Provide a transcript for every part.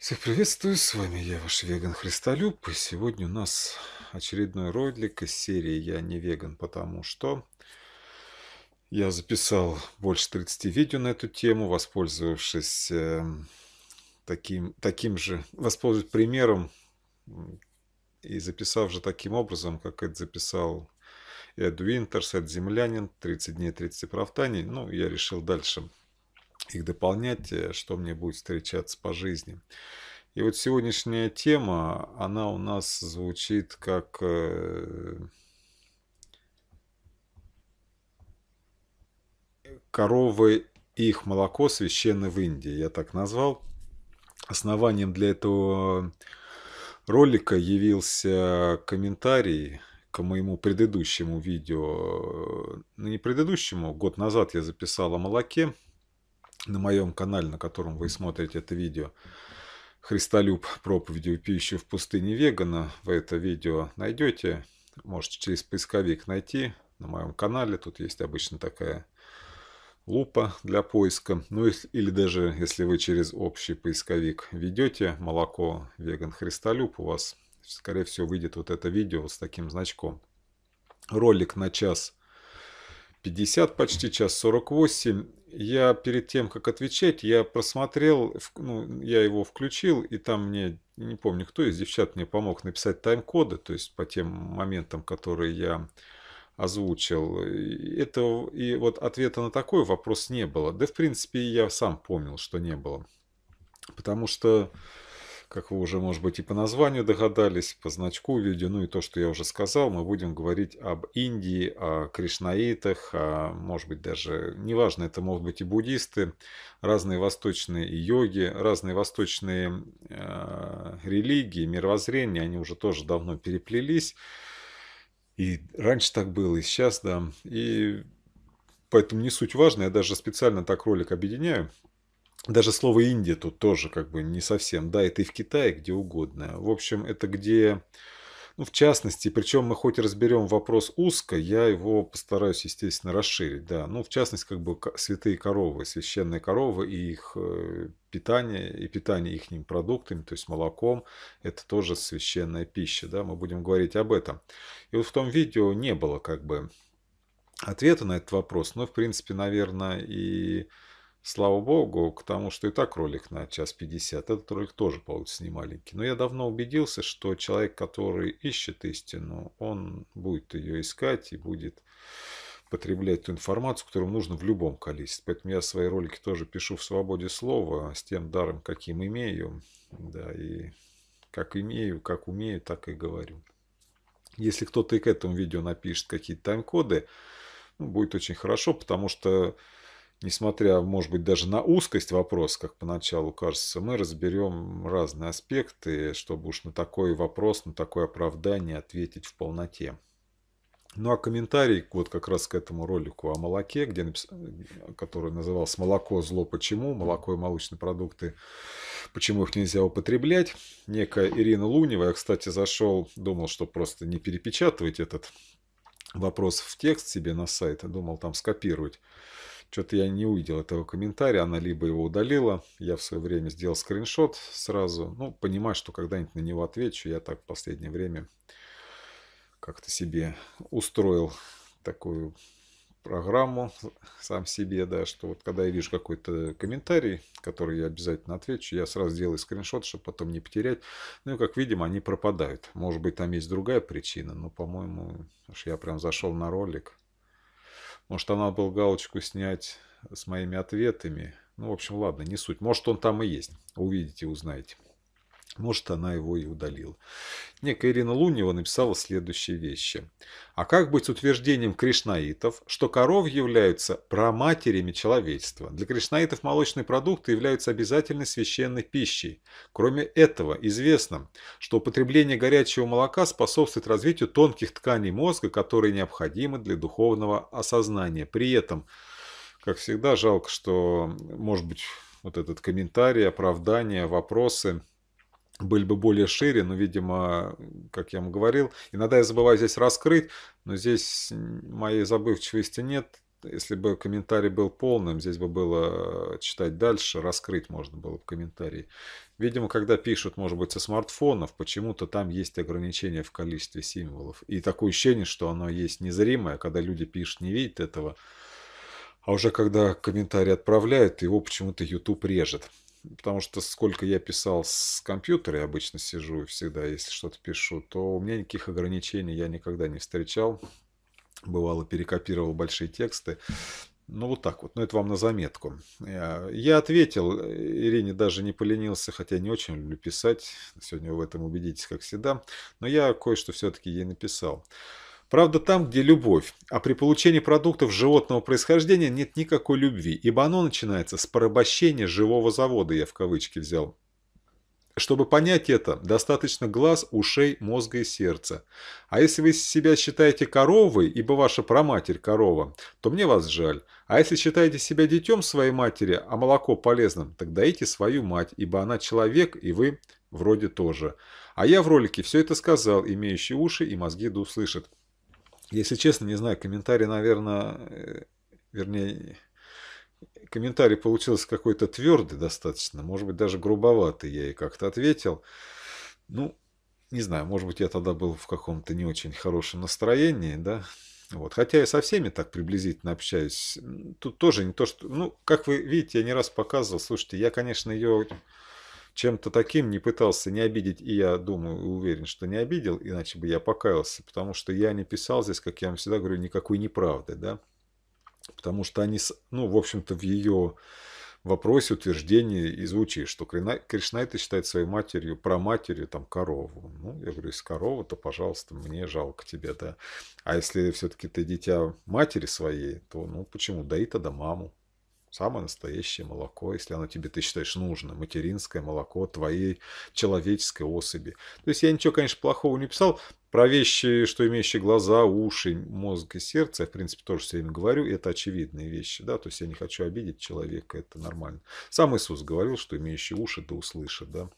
Всех приветствую, с вами я, ваш веган Христолюб, и сегодня у нас очередной ролик из серии «Я не веган, потому что...» Я записал больше 30 видео на эту тему, воспользовавшись эм, таким, таким же, воспользовавшись примером и записав же таким образом, как это записал Эд Винтерс, Эд Землянин, 30 дней, 30 оправданий. Ну, я решил дальше их дополнять, э, что мне будет встречаться по жизни. И вот сегодняшняя тема, она у нас звучит как... Э, коровы и их молоко священны в Индии, я так назвал. Основанием для этого ролика явился комментарий к моему предыдущему видео, ну не предыдущему, год назад я записал о молоке, на моем канале, на котором вы смотрите это видео. Христолюб проповеди пищи в пустыне вегана. Вы это видео найдете. Можете через поисковик найти на моем канале. Тут есть обычно такая лупа для поиска. Ну или даже если вы через общий поисковик ведете молоко веган Христолюб, у вас скорее всего выйдет вот это видео с таким значком. Ролик на час 50 почти, час 48. Я перед тем, как отвечать, я просмотрел, ну, я его включил, и там мне, не помню кто из девчат мне помог написать тайм-коды, то есть по тем моментам, которые я озвучил. Это, и вот ответа на такой вопрос не было. Да, в принципе, я сам помнил, что не было. Потому что как вы уже, может быть, и по названию догадались, по значку видео, ну и то, что я уже сказал, мы будем говорить об Индии, о кришнаитах, о, может быть, даже, неважно, это могут быть и буддисты, разные восточные йоги, разные восточные э, религии, мировоззрения, они уже тоже давно переплелись. И раньше так было, и сейчас, да. И поэтому не суть важно, я даже специально так ролик объединяю, даже слово Индия тут тоже как бы не совсем. Да, это и в Китае, где угодно. В общем, это где... Ну, в частности, причем мы хоть разберем вопрос узко, я его постараюсь, естественно, расширить, да. Ну, в частности, как бы святые коровы, священные коровы и их э, питание, и питание их продуктами, то есть молоком, это тоже священная пища, да, мы будем говорить об этом. И вот в том видео не было как бы ответа на этот вопрос, но, в принципе, наверное, и Слава богу, к тому, что и так ролик на час 50, этот ролик тоже получится не маленький. Но я давно убедился, что человек, который ищет истину, он будет ее искать и будет потреблять ту информацию, которую нужно в любом количестве. Поэтому я свои ролики тоже пишу в свободе слова, с тем даром, каким имею. Да, и как имею, как умею, так и говорю. Если кто-то и к этому видео напишет какие-то тайм-коды, ну, будет очень хорошо, потому что несмотря, может быть, даже на узкость вопроса, как поначалу кажется, мы разберем разные аспекты, чтобы уж на такой вопрос, на такое оправдание ответить в полноте. Ну а комментарий вот как раз к этому ролику о молоке, где напис... который назывался «Молоко – зло почему?», «Молоко и молочные продукты – почему их нельзя употреблять?». Некая Ирина Лунева, я, кстати, зашел, думал, что просто не перепечатывать этот вопрос в текст себе на сайт, думал там скопировать. Что-то я не увидел этого комментария, она либо его удалила, я в свое время сделал скриншот сразу. Ну, понимаю, что когда-нибудь на него отвечу, я так в последнее время как-то себе устроил такую программу сам себе, да, что вот когда я вижу какой-то комментарий, который я обязательно отвечу, я сразу делаю скриншот, чтобы потом не потерять. Ну и как видим, они пропадают. Может быть, там есть другая причина, но, по-моему, я прям зашел на ролик. Может, она был галочку снять с моими ответами. Ну, в общем, ладно, не суть. Может, он там и есть. Увидите, узнаете. Может, она его и удалила. Некая Ирина Лунева написала следующие вещи. А как быть с утверждением кришнаитов, что коров являются праматерями человечества? Для кришнаитов молочные продукты являются обязательной священной пищей. Кроме этого, известно, что употребление горячего молока способствует развитию тонких тканей мозга, которые необходимы для духовного осознания. При этом, как всегда, жалко, что, может быть, вот этот комментарий, оправдание, вопросы – были бы более шире, но, видимо, как я вам говорил, иногда я забываю здесь раскрыть, но здесь моей забывчивости нет. Если бы комментарий был полным, здесь бы было э, читать дальше, раскрыть можно было бы комментарий. Видимо, когда пишут, может быть, со смартфонов, почему-то там есть ограничение в количестве символов. И такое ощущение, что оно есть незримое, когда люди пишут, не видят этого. А уже когда комментарий отправляют, его почему-то YouTube режет. Потому что сколько я писал с компьютера, я обычно сижу всегда, если что-то пишу, то у меня никаких ограничений я никогда не встречал. Бывало, перекопировал большие тексты. Ну, вот так вот. Но ну, это вам на заметку. Э, я ответил. Э, Ирине даже не поленился, хотя не очень люблю писать. Сегодня вы в этом убедитесь, как всегда. Но я кое-что все-таки ей написал. Правда, там, где любовь, а при получении продуктов животного происхождения нет никакой любви, ибо оно начинается с порабощения живого завода, я в кавычки взял. Чтобы понять это, достаточно глаз, ушей, мозга и сердца. А если вы себя считаете коровой, ибо ваша проматерь корова, то мне вас жаль. А если считаете себя детем своей матери, а молоко полезным, тогда дайте свою мать, ибо она человек, и вы вроде тоже. А я в ролике все это сказал, имеющий уши и мозги да услышит. Если честно, не знаю, комментарий, наверное, э, вернее, комментарий получился какой-то твердый достаточно, может быть, даже грубоватый, я ей как-то ответил. Ну, не знаю, может быть, я тогда был в каком-то не очень хорошем настроении, да, вот. Хотя я со всеми так приблизительно общаюсь. Тут тоже не то, что... Ну, как вы видите, я не раз показывал. Слушайте, я, конечно, ее чем-то таким не пытался не обидеть, и я думаю, уверен, что не обидел, иначе бы я покаялся, потому что я не писал здесь, как я вам всегда говорю, никакой неправды, да, потому что они, ну, в общем-то, в ее вопросе, утверждении и звучит, что Кришнайта считает своей матерью, про проматерью, там, корову. Ну, я говорю, если корова, то, пожалуйста, мне жалко тебе, да. А если все-таки ты дитя матери своей, то, ну, почему? Да и тогда маму. Самое настоящее молоко, если оно тебе ты считаешь нужно. Материнское молоко твоей человеческой особи. То есть я ничего, конечно, плохого не писал. Про вещи, что имеющие глаза, уши, мозг и сердце, я, в принципе, тоже все время говорю, это очевидные вещи, да, то есть я не хочу обидеть человека, это нормально. Сам Иисус говорил, что имеющие уши, да услышат, да.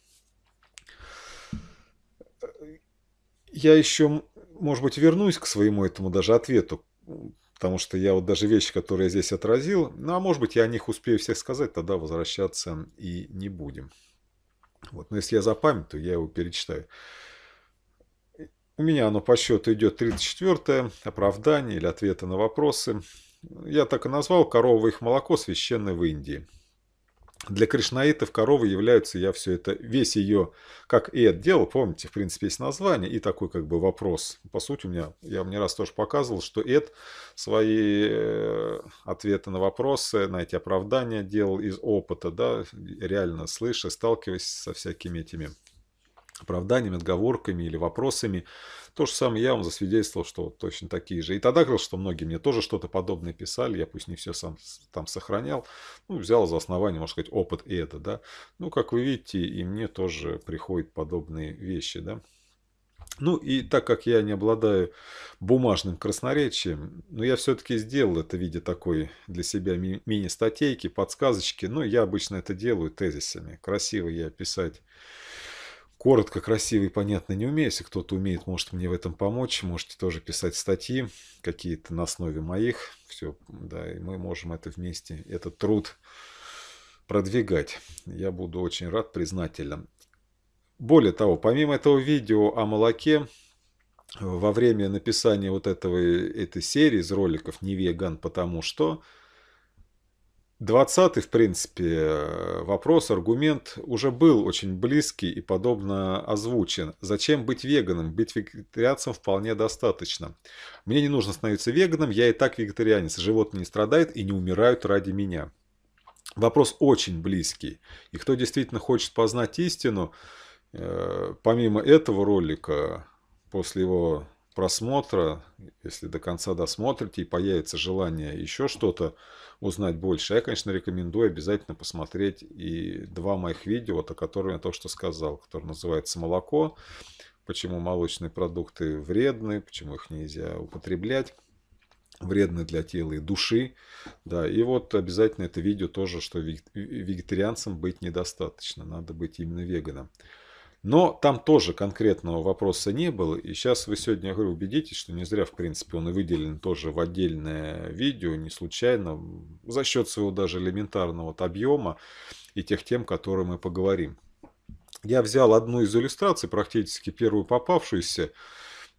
Я еще, может быть, вернусь к своему этому даже ответу, Потому что я вот даже вещи, которые я здесь отразил, ну а может быть я о них успею всех сказать, тогда возвращаться и не будем. Вот. Но если я запамятую, я его перечитаю. У меня оно по счету идет 34 оправдание или ответы на вопросы. Я так и назвал «Коровы их молоко священное в Индии». Для кришнаитов коровы являются, я все это, весь ее, как и это дело, помните, в принципе, есть название и такой как бы вопрос. По сути, у меня, я мне раз тоже показывал, что Эд свои э, ответы на вопросы, на эти оправдания делал из опыта, да, реально слыша, сталкиваясь со всякими этими оправданиями, отговорками или вопросами, то же самое я вам засвидетельствовал, что вот точно такие же. И тогда говорил, что многие мне тоже что-то подобное писали, я пусть не все сам там сохранял, ну, взял за основание, можно сказать, опыт и это, да. Ну, как вы видите, и мне тоже приходят подобные вещи, да. Ну и так как я не обладаю бумажным красноречием, но ну, я все-таки сделал это в виде такой для себя ми мини-статейки, подсказочки. Но ну, я обычно это делаю тезисами. Красиво я писать Коротко, красиво и понятно не умею. Если кто-то умеет, может мне в этом помочь. Можете тоже писать статьи какие-то на основе моих. Все, да, и мы можем это вместе, этот труд продвигать. Я буду очень рад, признателен. Более того, помимо этого видео о молоке, во время написания вот этого, э, этой серии из роликов «Не веган, потому что» 20 в принципе, э, вопрос, аргумент уже был очень близкий и подобно озвучен. Зачем быть веганом? Быть вегетарианцем вполне достаточно. Мне не нужно становиться веганом, я и так вегетарианец. Животные не страдают и не умирают ради меня. Вопрос очень близкий. И кто действительно хочет познать истину, э, помимо этого ролика, после его просмотра, если до конца досмотрите и появится желание еще что-то узнать больше. Я, конечно, рекомендую обязательно посмотреть и два моих видео, вот, о которых я только что сказал, которое называется «Молоко», почему молочные продукты вредны, почему их нельзя употреблять вредны для тела и души, да, и вот обязательно это видео тоже, что вегетарианцам быть недостаточно, надо быть именно веганом. Но там тоже конкретного вопроса не было. И сейчас вы сегодня, я говорю, убедитесь, что не зря, в принципе, он и выделен тоже в отдельное видео, не случайно, за счет своего даже элементарного объема и тех тем, которые мы поговорим. Я взял одну из иллюстраций, практически первую попавшуюся,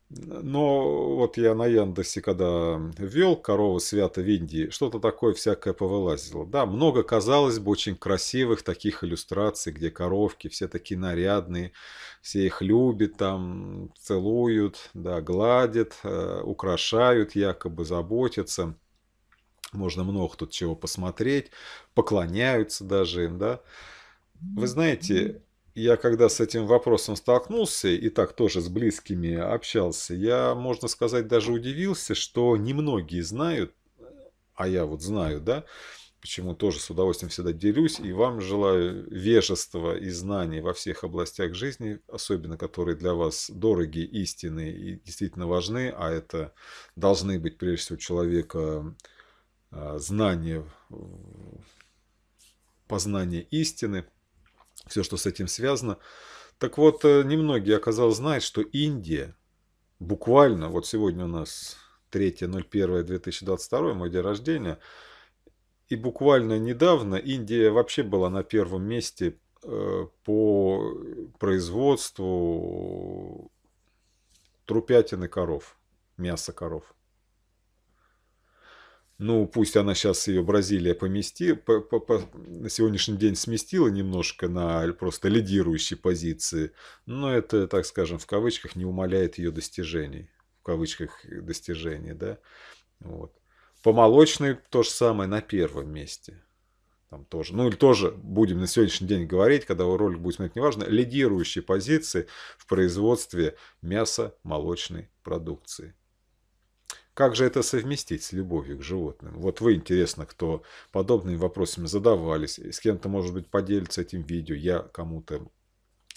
но вот я на Яндексе, когда вел «Корова свято в Индии», что-то такое всякое повылазило. Да, много, казалось бы, очень красивых таких иллюстраций, где коровки все такие нарядные, все их любят, там целуют, да, гладят, э, украшают якобы, заботятся. Можно много тут чего посмотреть, поклоняются даже им, да. Вы знаете, я когда с этим вопросом столкнулся, и так тоже с близкими общался, я, можно сказать, даже удивился, что немногие знают, а я вот знаю, да, почему тоже с удовольствием всегда делюсь, и вам желаю вежества и знаний во всех областях жизни, особенно которые для вас дороги, истинные и действительно важны, а это должны быть прежде всего человека а, знания, познание истины – все, что с этим связано. Так вот, э, немногие оказалось знают, что Индия буквально, вот сегодня у нас 3.01.2022, мой день рождения, и буквально недавно Индия вообще была на первом месте э, по производству трупятины коров, мяса коров. Ну, пусть она сейчас ее Бразилия помести, по, по, по, на сегодняшний день сместила немножко на просто лидирующие позиции, но это, так скажем, в кавычках не умаляет ее достижений. В кавычках достижений, да. Вот. По молочной то же самое на первом месте. Там тоже, ну или тоже будем на сегодняшний день говорить, когда ролик будет смотреть, неважно, лидирующие позиции в производстве мяса молочной продукции. Как же это совместить с любовью к животным? Вот вы, интересно, кто подобными вопросами задавались, с кем-то, может быть, поделится этим видео, я кому-то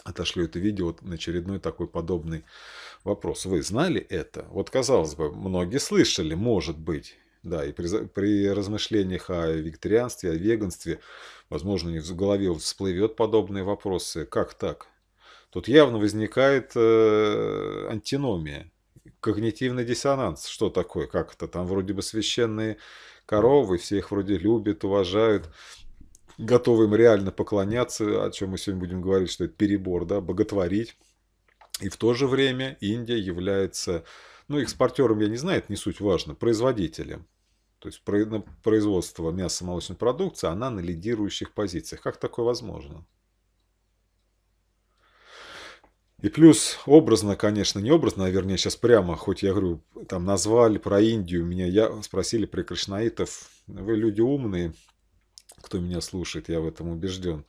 отошлю это видео вот на очередной такой подобный вопрос. Вы знали это? Вот, казалось бы, многие слышали, может быть, да, и при, при размышлениях о викторианстве, о веганстве, возможно, в голове всплывет подобные вопросы. Как так? Тут явно возникает э, антиномия когнитивный диссонанс, что такое, как это, там вроде бы священные коровы, все их вроде любят, уважают, готовы им реально поклоняться, о чем мы сегодня будем говорить, что это перебор, да, боготворить. И в то же время Индия является, ну, экспортером, я не знаю, это не суть важно, производителем. То есть производство мяса молочной продукции, она на лидирующих позициях. Как такое возможно? И плюс образно, конечно, не образно, а вернее сейчас прямо, хоть я говорю, там назвали про Индию, меня я, спросили про кришнаитов, вы люди умные, кто меня слушает, я в этом убежден.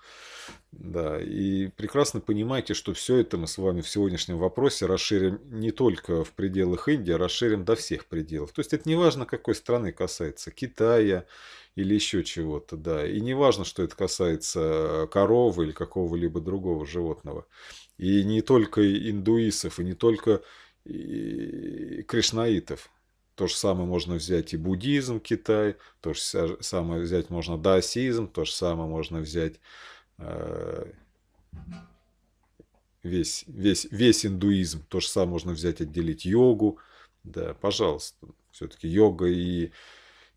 Да, и прекрасно понимаете, что все это мы с вами в сегодняшнем вопросе расширим не только в пределах Индии, а расширим до всех пределов. То есть это не важно, какой страны касается, Китая или еще чего-то, да. И не важно, что это касается коровы или какого-либо другого животного. И не только индуистов, и не только кришнаитов. То же самое можно взять и буддизм Китай, то же самое взять можно даосизм, то же самое можно взять э, весь, весь, весь индуизм, то же самое можно взять, отделить йогу. Да, пожалуйста, все-таки йога и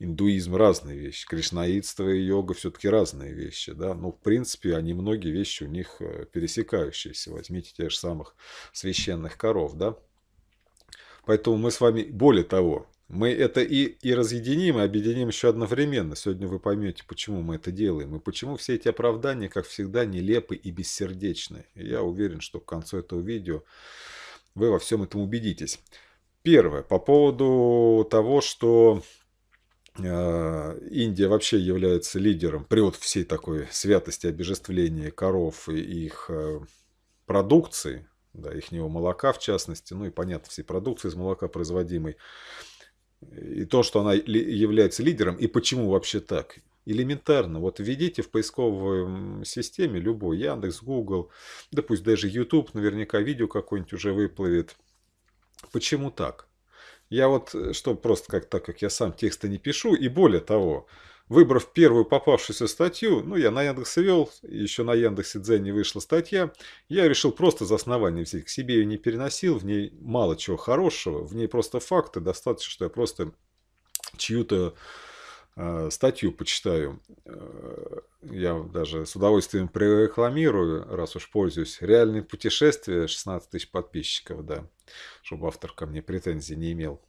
индуизм – разные вещи, кришнаидство и йога – все-таки разные вещи. Да? Но, ну, в принципе, они многие вещи у них э, пересекающиеся. Возьмите тех же самых священных коров. Да? Поэтому мы с вами, более того, мы это и, и разъединим, и объединим еще одновременно. Сегодня вы поймете, почему мы это делаем, и почему все эти оправдания, как всегда, нелепы и бессердечны. И я уверен, что к концу этого видео вы во всем этом убедитесь. Первое, по поводу того, что а, Индия вообще является лидером при вот всей такой святости обежествления коров и их э, продукции, да, их молока в частности, ну и понятно, всей продукции из молока производимой. И то, что она является лидером, и почему вообще так? Элементарно. Вот введите в поисковой системе любой Яндекс, Google, да пусть даже YouTube, наверняка видео какое-нибудь уже выплывет. Почему так? Я вот, э, что просто как так как я сам текста не пишу, и более того, выбрав первую попавшуюся статью, ну, я на Яндексе вел, еще на Яндексе Дзене вышла статья, я решил просто за основание взять, к себе ее не переносил, в ней мало чего хорошего, в ней просто факты, достаточно, что я просто чью-то Э, статью почитаю. Э, я даже с удовольствием прорекламирую, раз уж пользуюсь. Реальные путешествия, 16 тысяч подписчиков, да. Чтобы автор ко мне претензий не имел.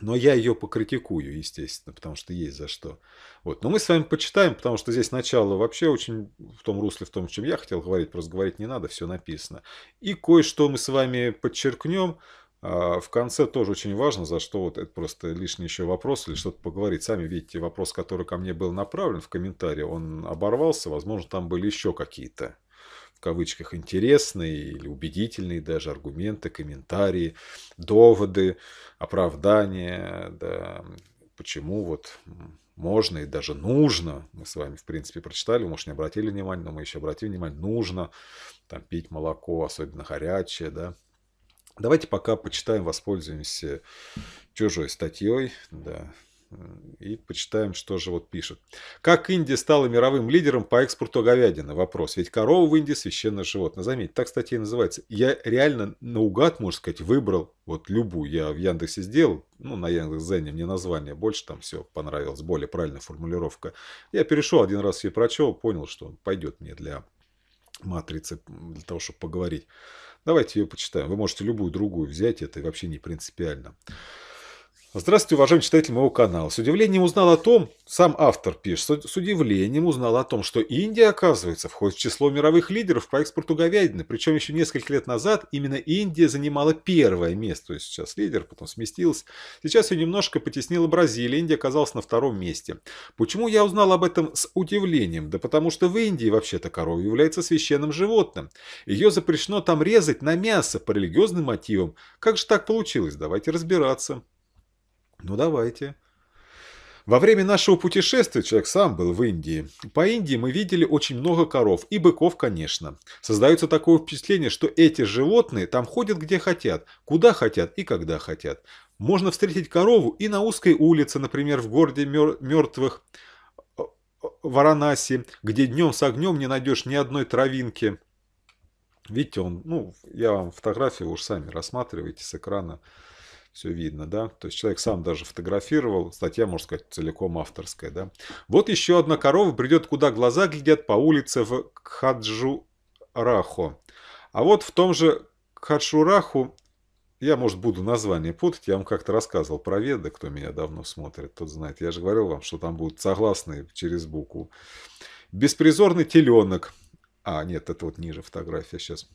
Но я ее покритикую, естественно, потому что есть за что. Вот. Но мы с вами почитаем, потому что здесь начало вообще очень в том русле, в том, чем я хотел говорить. Просто говорить не надо, все написано. И кое-что мы с вами подчеркнем, а, в конце тоже очень важно, за что вот это просто лишний еще вопрос или что-то поговорить. Сами видите, вопрос, который ко мне был направлен в комментарии, он оборвался. Возможно, там были еще какие-то в кавычках интересные или убедительные даже аргументы, комментарии, доводы, оправдания, да, почему вот можно и даже нужно, мы с вами, в принципе, прочитали, может, не обратили внимания, но мы еще обратили внимание, нужно там пить молоко, особенно горячее, да, Давайте пока почитаем, воспользуемся чужой статьей. Да. И почитаем, что же вот пишет. Как Индия стала мировым лидером по экспорту говядины? Вопрос. Ведь корова в Индии священное животное. Заметьте, так статья и называется. Я реально наугад, можно сказать, выбрал вот любую. Я в Яндексе сделал, ну, на Яндекс.Зене мне название больше там все понравилось, более правильная формулировка. Я перешел один раз и прочел, понял, что пойдет мне для матрицы, для того, чтобы поговорить. Давайте ее почитаем. Вы можете любую другую взять, это вообще не принципиально. Здравствуйте, уважаемый читатель моего канала. С удивлением узнал о том, сам автор пишет, с удивлением узнал о том, что Индия, оказывается, входит в число мировых лидеров по экспорту говядины. Причем еще несколько лет назад именно Индия занимала первое место. То есть сейчас лидер, потом сместилась. Сейчас ее немножко потеснила Бразилия. Индия оказалась на втором месте. Почему я узнал об этом с удивлением? Да потому что в Индии вообще-то корова является священным животным. Ее запрещено там резать на мясо по религиозным мотивам. Как же так получилось? Давайте разбираться. Ну давайте. Во время нашего путешествия человек сам был в Индии. По Индии мы видели очень много коров и быков, конечно. Создается такое впечатление, что эти животные там ходят где хотят, куда хотят и когда хотят. Можно встретить корову и на узкой улице, например, в городе мер... мертвых э, э, Варанаси, где днем с огнем не найдешь ни одной травинки. Видите, он, ну, я вам фотографию уж сами рассматривайте с экрана все видно, да. То есть человек сам даже фотографировал, статья, можно сказать, целиком авторская, да. Вот еще одна корова придет, куда глаза глядят, по улице в Кхаджурахо. А вот в том же Кхаджураху я, может, буду название путать. Я вам как-то рассказывал про Веда, кто меня давно смотрит, тот знает. Я же говорил вам, что там будут согласные через букву. Беспризорный теленок. А, нет, это вот ниже фотография сейчас.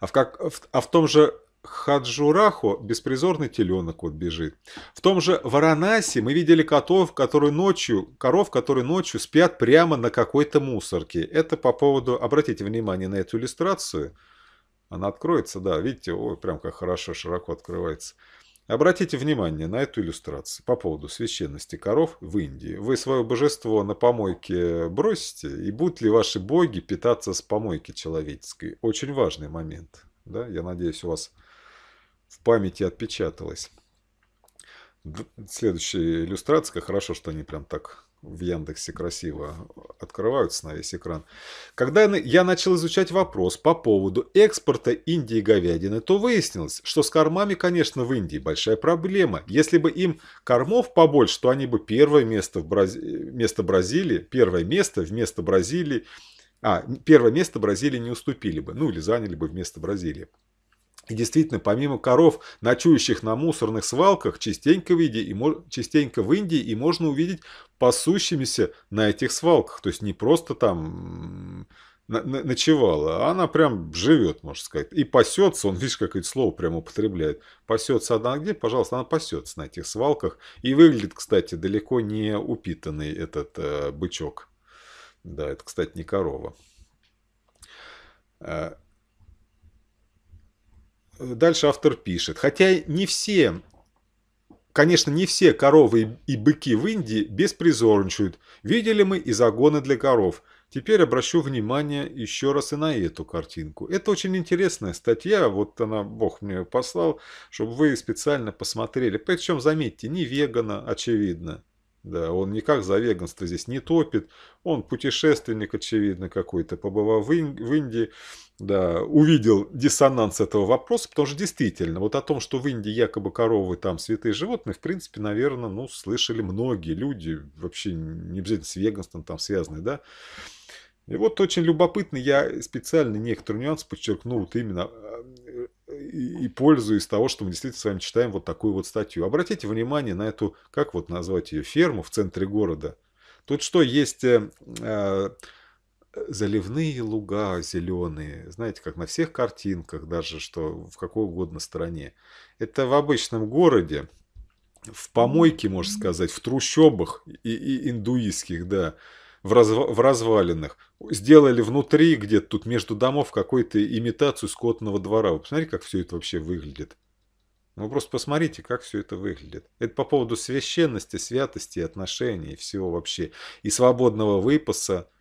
А в, как, а в том же Хаджурахо беспризорный теленок вот бежит. В том же Варанаси мы видели котов, которые ночью, коров, которые ночью спят прямо на какой-то мусорке. Это по поводу, обратите внимание на эту иллюстрацию. Она откроется, да, видите, ой, прям как хорошо, широко открывается. Обратите внимание на эту иллюстрацию по поводу священности коров в Индии. Вы свое божество на помойке бросите, и будут ли ваши боги питаться с помойки человеческой? Очень важный момент. Да? Я надеюсь, у вас в памяти отпечаталось. Следующая иллюстрация, хорошо, что они прям так в Яндексе красиво открываются на весь экран. Когда я начал изучать вопрос по поводу экспорта Индии говядины, то выяснилось, что с кормами, конечно, в Индии большая проблема. Если бы им кормов побольше, то они бы первое место, в Браз... место Бразилии, первое место вместо Бразилии, а, первое место Бразилии не уступили бы, ну или заняли бы вместо Бразилии. И действительно, помимо коров, ночующих на мусорных свалках, частенько в, Индии, и, частенько в Индии и можно увидеть пасущимися на этих свалках. То есть не просто там ночевала, а она прям живет, можно сказать. И пасется, он, видишь, какое это слово прям употребляет. Пасется она где? Пожалуйста, она пасется на этих свалках. И выглядит, кстати, далеко не упитанный этот э, бычок. Да, это, кстати, не корова. Э, дальше автор пишет. Хотя не все, конечно, не все коровы и быки в Индии беспризорничают. Видели мы и загоны для коров. Теперь обращу внимание еще раз и на эту картинку. Это очень интересная статья, вот она, бог мне ее послал, чтобы вы специально посмотрели. Причем, заметьте, не вегана, очевидно. Да, он никак за веганство здесь не топит. Он путешественник, очевидно, какой-то. Побывал в Индии, да, увидел диссонанс этого вопроса, потому что действительно, вот о том, что в Индии якобы коровы там святые животные, в принципе, наверное, ну, слышали многие люди, вообще не обязательно с веганством там связанные, да. И вот очень любопытно, я специально некоторые нюансы подчеркнул вот именно э, и пользуясь того, что мы действительно с вами читаем вот такую вот статью. Обратите внимание на эту, как вот назвать ее, ферму в центре города. Тут что, есть э, э, заливные луга зеленые, знаете, как на всех картинках, даже что в какой угодно стране. Это в обычном городе, в помойке, можно сказать, в трущобах и, и индуистских, да, в, разв... в развалинах. Сделали внутри, где-то тут между домов, какую-то имитацию скотного двора. Вы посмотрите, как все это вообще выглядит. Ну, вы просто посмотрите, как все это выглядит. Это по поводу священности, святости, отношений, всего вообще. И свободного выпаса –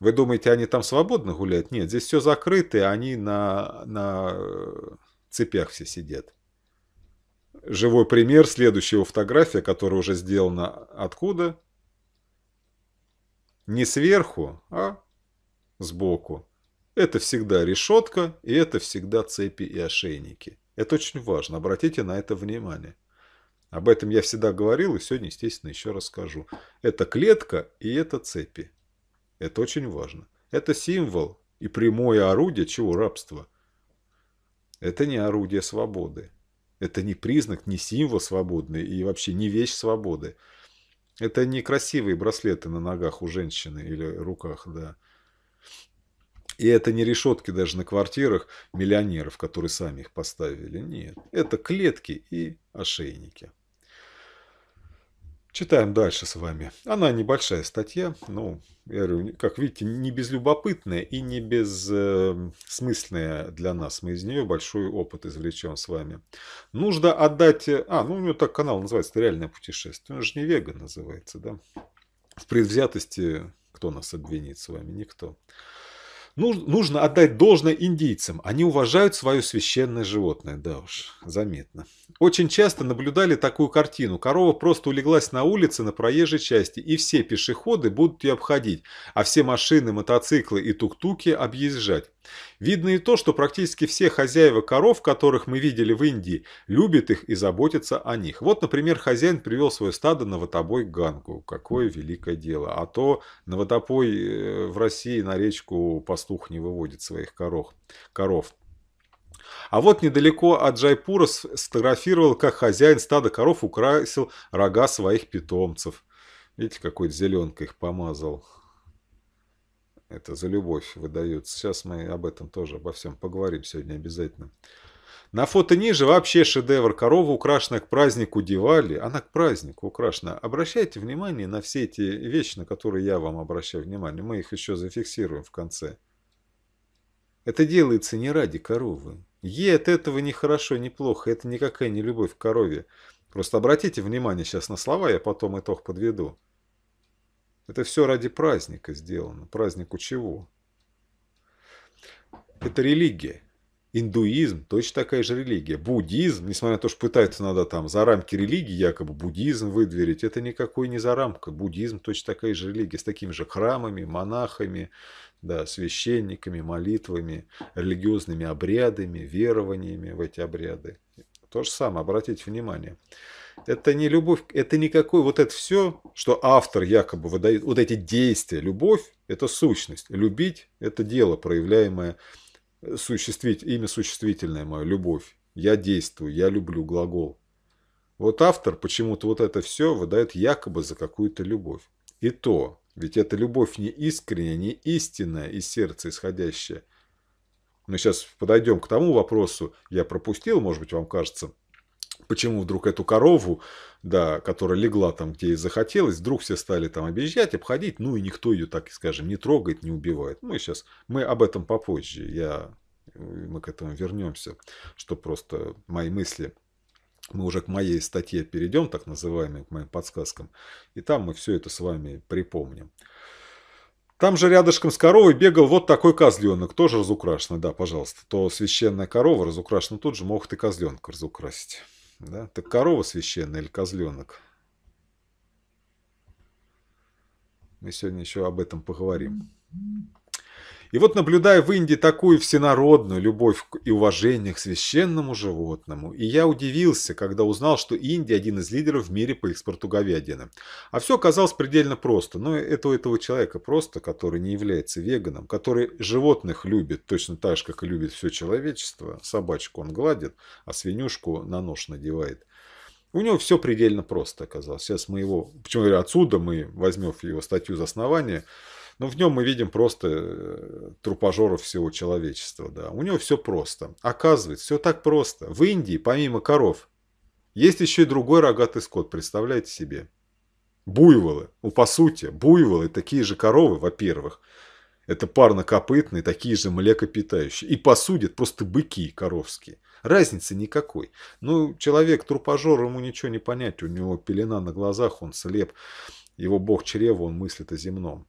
вы думаете, они там свободно гуляют? Нет, здесь все закрыто, и они на, на э, цепях все сидят. Живой пример, следующая фотография, которая уже сделана откуда? Не сверху, а сбоку. Это всегда решетка, и это всегда цепи и ошейники. Это очень важно, обратите на это внимание. Об этом я всегда говорил и сегодня, естественно, еще расскажу. Это клетка и это цепи. Это очень важно. Это символ и прямое орудие чего рабства. Это не орудие свободы. Это не признак, не символ свободный и вообще не вещь свободы. Это не красивые браслеты на ногах у женщины или руках, да. И это не решетки даже на квартирах миллионеров, которые сами их поставили. Нет, это клетки и ошейники. Читаем дальше с вами. Она небольшая статья, ну, я говорю, как видите, не безлюбопытная и не бессмысленная для нас. Мы из нее большой опыт извлечем с вами. Нужно отдать... А, ну у него так канал называется «Реальное путешествие». Он же не вега называется, да? В предвзятости кто нас обвинит с вами? Никто. Никто. Нужно отдать должное индийцам. Они уважают свое священное животное. Да уж, заметно. Очень часто наблюдали такую картину. Корова просто улеглась на улице на проезжей части, и все пешеходы будут ее обходить, а все машины, мотоциклы и тук-туки объезжать. Видно и то, что практически все хозяева коров, которых мы видели в Индии, любят их и заботятся о них. Вот, например, хозяин привел свое стадо на водопой Гангу. Какое великое дело. А то на водопой э, в России на речку пастух не выводит своих коров. коров. А вот недалеко от Джайпура сфотографировал, как хозяин стада коров украсил рога своих питомцев. Видите, какой зеленкой их помазал это за любовь выдают. Сейчас мы об этом тоже, обо всем поговорим сегодня обязательно. На фото ниже вообще шедевр. Корова украшена к празднику Дивали. Она к празднику украшена. Обращайте внимание на все эти вещи, на которые я вам обращаю внимание. Мы их еще зафиксируем в конце. Это делается не ради коровы. Ей от этого не хорошо, не плохо. Это никакая не любовь к корове. Просто обратите внимание сейчас на слова, я потом итог подведу. Это все ради праздника сделано. Празднику чего? Это религия. Индуизм точно такая же религия. Буддизм, несмотря на то, что пытаются надо там за рамки религии якобы буддизм выдверить, это никакой не за рамка. Буддизм точно такая же религия с такими же храмами, монахами, да, священниками, молитвами, религиозными обрядами, верованиями в эти обряды. То же самое, обратите внимание это не любовь, это никакой, вот это все, что автор якобы выдает, вот эти действия, любовь – это сущность, любить – это дело, проявляемое, э, существить, имя существительное мое, любовь, я действую, я люблю, глагол. Вот автор почему-то вот это все выдает якобы за какую-то любовь. И то, ведь эта любовь не искренняя, не истинная из сердца исходящая. Мы сейчас подойдем к тому вопросу, я пропустил, может быть, вам кажется – почему вдруг эту корову, да, которая легла там, где ей захотелось, вдруг все стали там объезжать, обходить, ну и никто ее, так скажем, не трогает, не убивает. Мы сейчас, мы об этом попозже, я, э, мы к этому вернемся, что просто мои мысли мы уже к моей статье перейдем, так называемой, к моим подсказкам, и там мы все это с вами припомним. Там же рядышком с коровой бегал вот такой козленок, тоже разукрашенный, да, пожалуйста. То священная корова разукрашена, тут же могут и козленка разукрасить. Да? Так корова священная или козленок? Мы сегодня еще об этом поговорим. И вот, наблюдая в Индии такую всенародную любовь и уважение к священному животному, и я удивился, когда узнал, что Индия один из лидеров в мире по экспорту говядины. А все оказалось предельно просто. Но это у этого человека просто, который не является веганом, который животных любит точно так же, как и любит все человечество. Собачку он гладит, а свинюшку на нож надевает. У него все предельно просто оказалось. Сейчас мы его... Почему я говорю, отсюда мы возьмем его статью за основание. Но ну, в нем мы видим просто э, трупожоров всего человечества. Да. У него все просто. Оказывается, все так просто. В Индии, помимо коров, есть еще и другой рогатый скот, представляете себе. Буйволы. Ну, по сути, буйволы такие же коровы, во-первых. Это парнокопытные, такие же млекопитающие. И по сути просто быки коровские. Разницы никакой. Ну, человек трупожор, ему ничего не понять. У него пелена на глазах, он слеп. Его бог чрева, он мыслит о земном.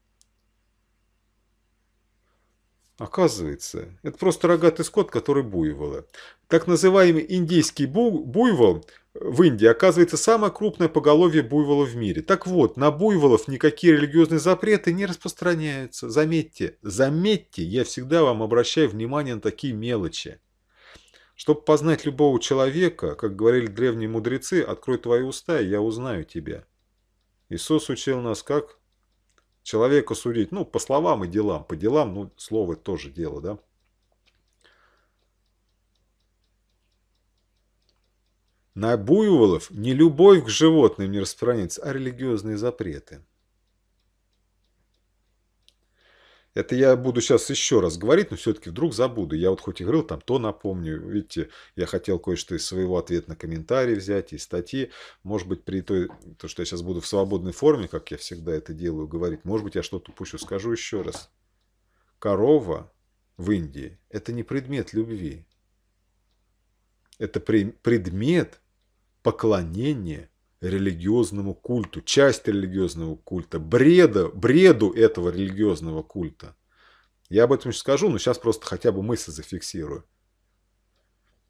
Оказывается, это просто рогатый скот, который буйвола. Так называемый индийский буйвол э, в Индии оказывается самое крупное поголовье буйвола в мире. Так вот, на буйволов никакие религиозные запреты не распространяются. Заметьте, заметьте, я всегда вам обращаю внимание на такие мелочи. Чтобы познать любого человека, как говорили древние мудрецы, открой твои уста, и я узнаю тебя. Иисус учил нас, как человека судить, ну, по словам и делам. По делам, ну, слово тоже дело, да. На буйволов не любовь к животным не распространяется, а религиозные запреты. Это я буду сейчас еще раз говорить, но все-таки вдруг забуду. Я вот хоть и говорил, там то напомню. Видите, я хотел кое-что из своего ответа на комментарии взять, и статьи. Может быть, при той, то, что я сейчас буду в свободной форме, как я всегда это делаю, говорить, может быть, я что-то пущу. Скажу еще раз. Корова в Индии – это не предмет любви. Это предмет поклонения религиозному культу, часть религиозного культа, бреда, бреду этого религиозного культа. Я об этом еще скажу, но сейчас просто хотя бы мысль зафиксирую.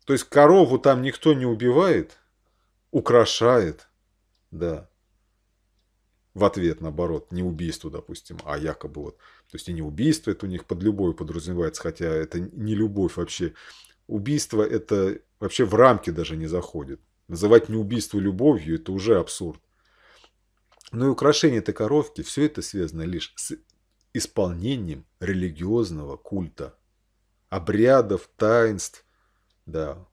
То есть корову там никто не убивает, украшает, да. В ответ, наоборот, не убийство, допустим, а якобы вот. То есть и не убийство, это у них под любовью подразумевается, хотя это не любовь вообще. Убийство это вообще в рамки даже не заходит. Называть неубийство любовью – это уже абсурд. Но и украшение этой коровки – все это связано лишь с исполнением религиозного культа, обрядов, таинств, да,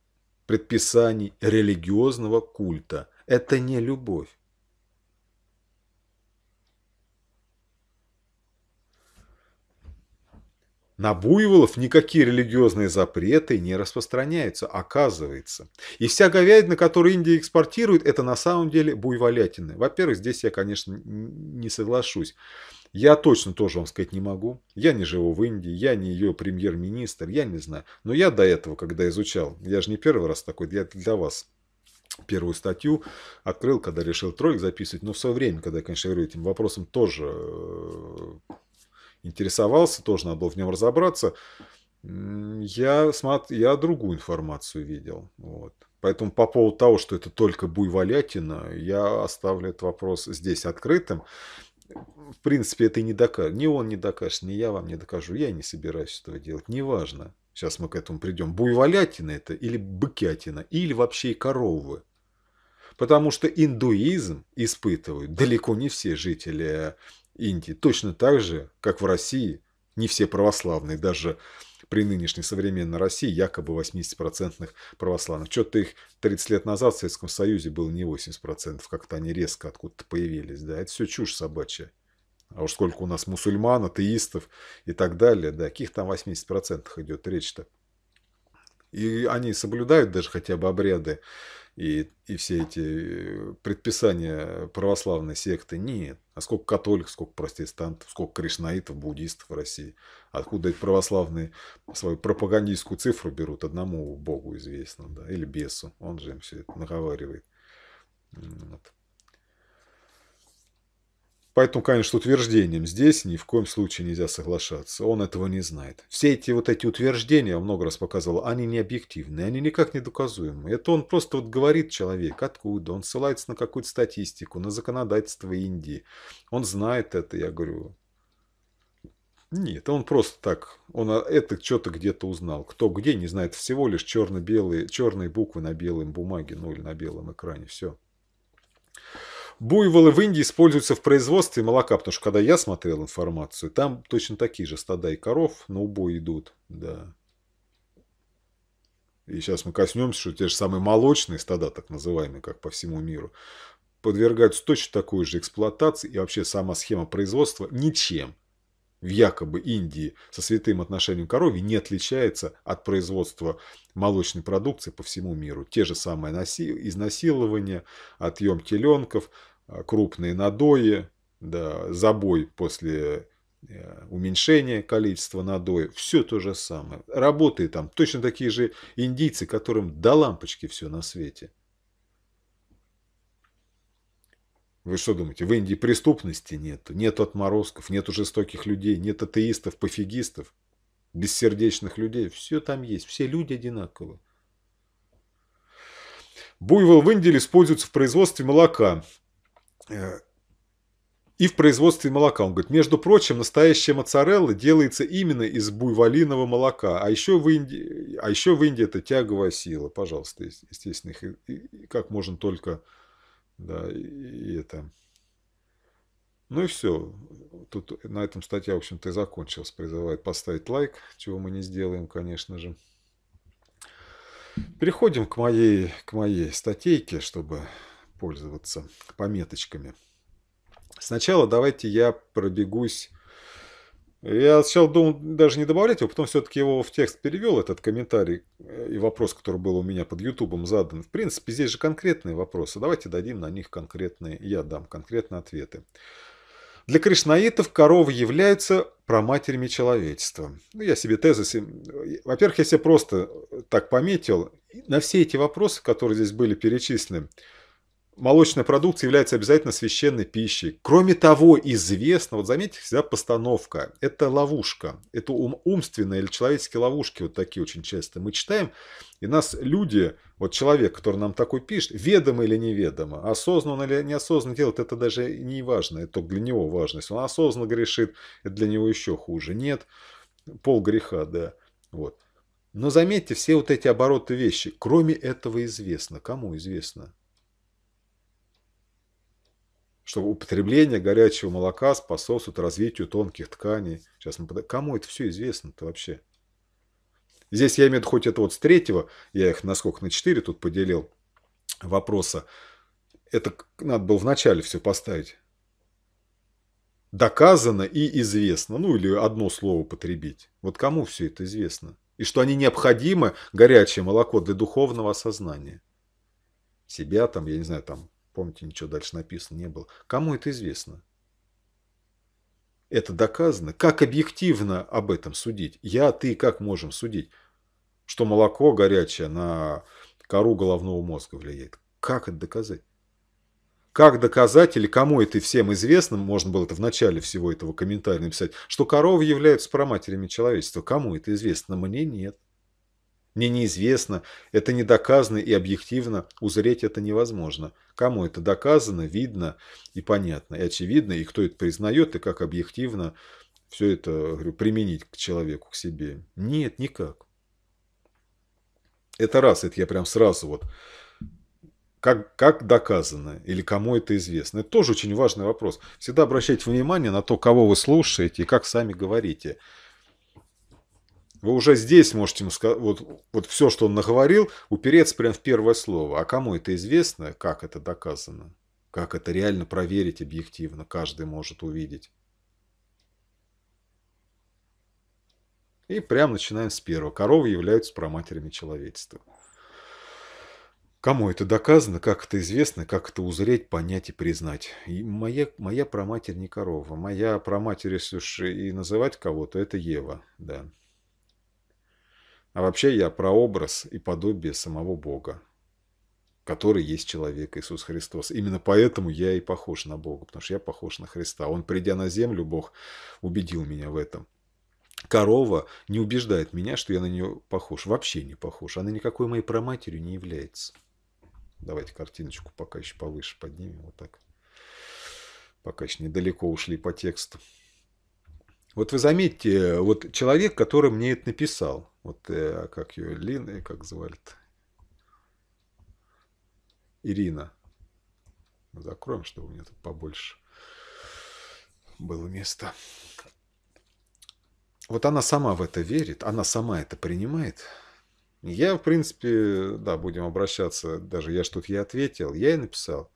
предписаний религиозного культа. Это не любовь. На буйволов никакие религиозные запреты не распространяются, оказывается. И вся говядина, которую Индия экспортирует, это на самом деле буйволятины. Во-первых, здесь я, конечно, не соглашусь. Я точно тоже вам сказать не могу. Я не живу в Индии, я не ее премьер-министр, я не знаю. Но я до этого, когда изучал, я же не первый раз такой, я для вас первую статью открыл, когда решил тролль записывать. Но в свое время, когда я, конечно, говорю этим вопросом, тоже э, интересовался, тоже надо было в нем разобраться. Я, смотр... я другую информацию видел. Вот. Поэтому по поводу того, что это только буйволятина, я оставлю этот вопрос здесь открытым. В принципе, это и не докажет. Ни он не докажет, ни я вам не докажу. Я не собираюсь этого делать. Неважно. Сейчас мы к этому придем. Буйволятина это или быкятина, или вообще и коровы. Потому что индуизм испытывают далеко не все жители Индии, точно так же, как в России, не все православные, даже при нынешней современной России якобы 80% православных. Что-то их 30 лет назад в Советском Союзе было не 80%, как-то они резко откуда-то появились. Да, это все чушь собачья. А уж сколько у нас мусульман, атеистов и так далее, да, каких там 80% идет речь-то. И они соблюдают даже хотя бы обряды и, и все эти предписания православной секты. Нет. А сколько католиков, сколько протестантов, сколько кришнаитов, буддистов в России. Откуда эти православные свою пропагандистскую цифру берут, одному Богу известно, да, или бесу. Он же им все это наговаривает. Вот. Поэтому, конечно, утверждением здесь ни в коем случае нельзя соглашаться. Он этого не знает. Все эти вот эти утверждения, я много раз показывал, они не объективные, они никак не доказуемы. Это он просто вот говорит человек, откуда. Он ссылается на какую-то статистику, на законодательство Индии. Он знает это, я говорю. Нет, он просто так, он это что-то где-то узнал. Кто где, не знает, всего лишь черно-белые, черные буквы на белом бумаге, ну или на белом экране, все. Буйволы в Индии используются в производстве молока, потому что когда я смотрел информацию, там точно такие же стада и коров на убой идут. Да. И сейчас мы коснемся, что те же самые молочные стада, так называемые, как по всему миру, подвергаются точно такой же эксплуатации, и вообще сама схема производства ничем в якобы Индии со святым отношением к корове не отличается от производства молочной продукции по всему миру. Те же самые изнасилования, отъем теленков – Э, крупные надои, да, забой после э, уменьшения количества надоев, все то же самое. Работает там точно такие же индийцы, которым до лампочки все на свете. Вы что думаете, в Индии преступности нет? Нет отморозков, нет жестоких людей, нет атеистов, пофигистов, бессердечных людей. Все там есть, все люди одинаковы. Буйвол в Индии используется в производстве молока и в производстве молока. Он говорит, между прочим, настоящая моцарелла делается именно из буйволиного молока. А еще в Индии, а еще в Индии это тяговая сила. Пожалуйста, естественно, их как можно только... Да, и это... Ну и все. Тут на этом статья, в общем-то, и закончилась. Призывает поставить лайк, чего мы не сделаем, конечно же. Переходим к моей, к моей статейке, чтобы пользоваться пометочками. Сначала давайте я пробегусь. Я сначала думал даже не добавлять его, потом все-таки его в текст перевел, этот комментарий э, и вопрос, который был у меня под Ютубом задан. В принципе, здесь же конкретные вопросы. Давайте дадим на них конкретные, я дам конкретные ответы. Для кришнаитов коровы являются проматерями человечества. Ну, я себе тезис. Э, во-первых, я себе просто так пометил. На все эти вопросы, которые здесь были перечислены, молочный продукт является обязательно священной пищей. Кроме того, известно, вот заметьте, всегда постановка, это ловушка, это ум, умственные или человеческие ловушки, вот такие очень часто мы читаем, и нас люди, вот человек, который нам такой пишет, ведомо или неведомо, осознанно или неосознанно делает, это даже не важно, это для него важно. Если он осознанно грешит, это для него еще хуже. Нет, пол греха, да. Вот. Но заметьте, все вот эти обороты вещи, кроме этого известно. Кому известно? что употребление горячего молока способствует развитию тонких тканей. Сейчас мы под... Кому это все известно-то вообще? Здесь я имею в виду хоть это вот с третьего, я их на сколько, на четыре тут поделил вопроса. Это надо было в начале все поставить. Доказано и известно. Ну, или одно слово потребить. Вот кому все это известно? И что они необходимы, горячее молоко, для духовного осознания. Себя там, я не знаю, там, помните, ничего дальше написано не было. Кому это известно? Это доказано. Как объективно об этом судить? Я, ты, как можем судить? Что молоко горячее на кору головного мозга влияет. Как это доказать? Как доказать или кому это всем известно, можно было это в начале всего этого комментария написать, что коровы являются проматерями человечества. Кому это известно? Мне нет. Мне неизвестно, это не доказано и объективно, узреть это невозможно. Кому это доказано, видно и понятно, и очевидно, и кто это признает, и как объективно все это говорю, применить к человеку, к себе. Нет, никак. Это раз, это я прям сразу вот как, как доказано или кому это известно. Это тоже очень важный вопрос. Всегда обращайте внимание на то, кого вы слушаете и как сами говорите. Вы уже здесь можете ему сказать, вот, вот все, что он наговорил, упереться прям в первое слово. А кому это известно, как это доказано? Как это реально проверить объективно, каждый может увидеть. И прям начинаем с первого. Коровы являются проматерями человечества. Кому это доказано, как это известно, как это узреть, понять и признать. И моя, моя проматерь не корова. Моя проматерь, если уж и называть кого-то, это Ева. Да. А вообще я про образ и подобие самого Бога, который есть человек Иисус Христос. Именно поэтому я и похож на Бога, потому что я похож на Христа. Он, придя на землю, Бог убедил меня в этом. Корова не убеждает меня, что я на нее похож. Вообще не похож. Она никакой моей проматерью не является. Давайте картиночку пока еще повыше поднимем. Вот так. Пока еще недалеко ушли по тексту. Вот вы заметьте, вот человек, который мне это написал, вот э, а как ее, Лина, как звали Ирина. Ну, закроем, чтобы у меня тут побольше было места. Вот она сама в это верит, она сама это принимает. Я, в принципе, да, будем обращаться, даже я что-то ей ответил, я ей написал,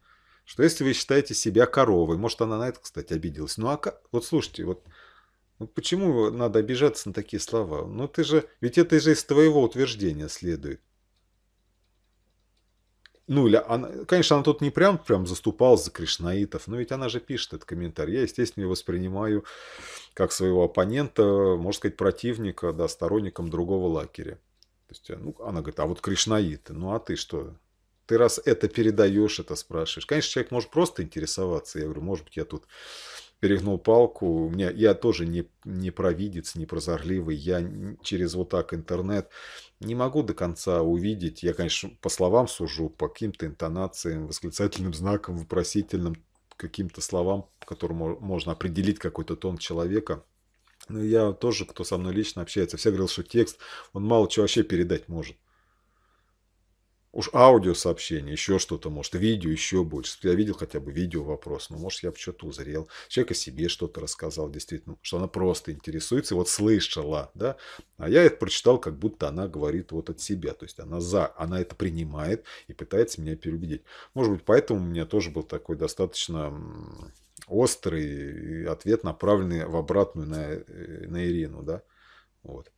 что если вы считаете себя коровой, может, она на это, кстати, обиделась. Ну, а как? Вот слушайте, вот ну, почему надо обижаться на такие слова? Ну ты же, ведь это же из твоего утверждения следует. Ну, или она, конечно, она тут не прям, прям заступал за кришнаитов, но ведь она же пишет этот комментарий. Я, естественно, ее воспринимаю как своего оппонента, можно сказать, противника, да, сторонником другого лагеря. То есть, э, ну, она говорит, а вот кришнаиты, ну а ты что? Ты раз это передаешь, это спрашиваешь. Конечно, человек может просто интересоваться. Я говорю, может быть, я тут перегнул палку. У меня, я тоже не, не провидец, не прозорливый. Я через вот так интернет не могу до конца увидеть. Я, конечно, по словам сужу, по каким-то интонациям, восклицательным знакам, вопросительным, каким-то словам, которым можно определить какой-то тон человека. Но ну, я тоже, кто со мной лично общается, все говорил, что текст, он мало чего вообще передать может. Уж аудиосообщение, еще что-то, может, видео еще больше. Я видел хотя бы видео вопрос, но, ну, может, я бы что-то узрел. Человек о себе что-то рассказал, действительно, что она просто интересуется, вот слышала, да. А я это прочитал, как будто она говорит вот от себя. То есть она за, она это принимает и пытается меня переубедить. Может быть, поэтому у меня тоже был такой достаточно острый ответ, направленный в обратную на, э, на Ирину, да. Вот.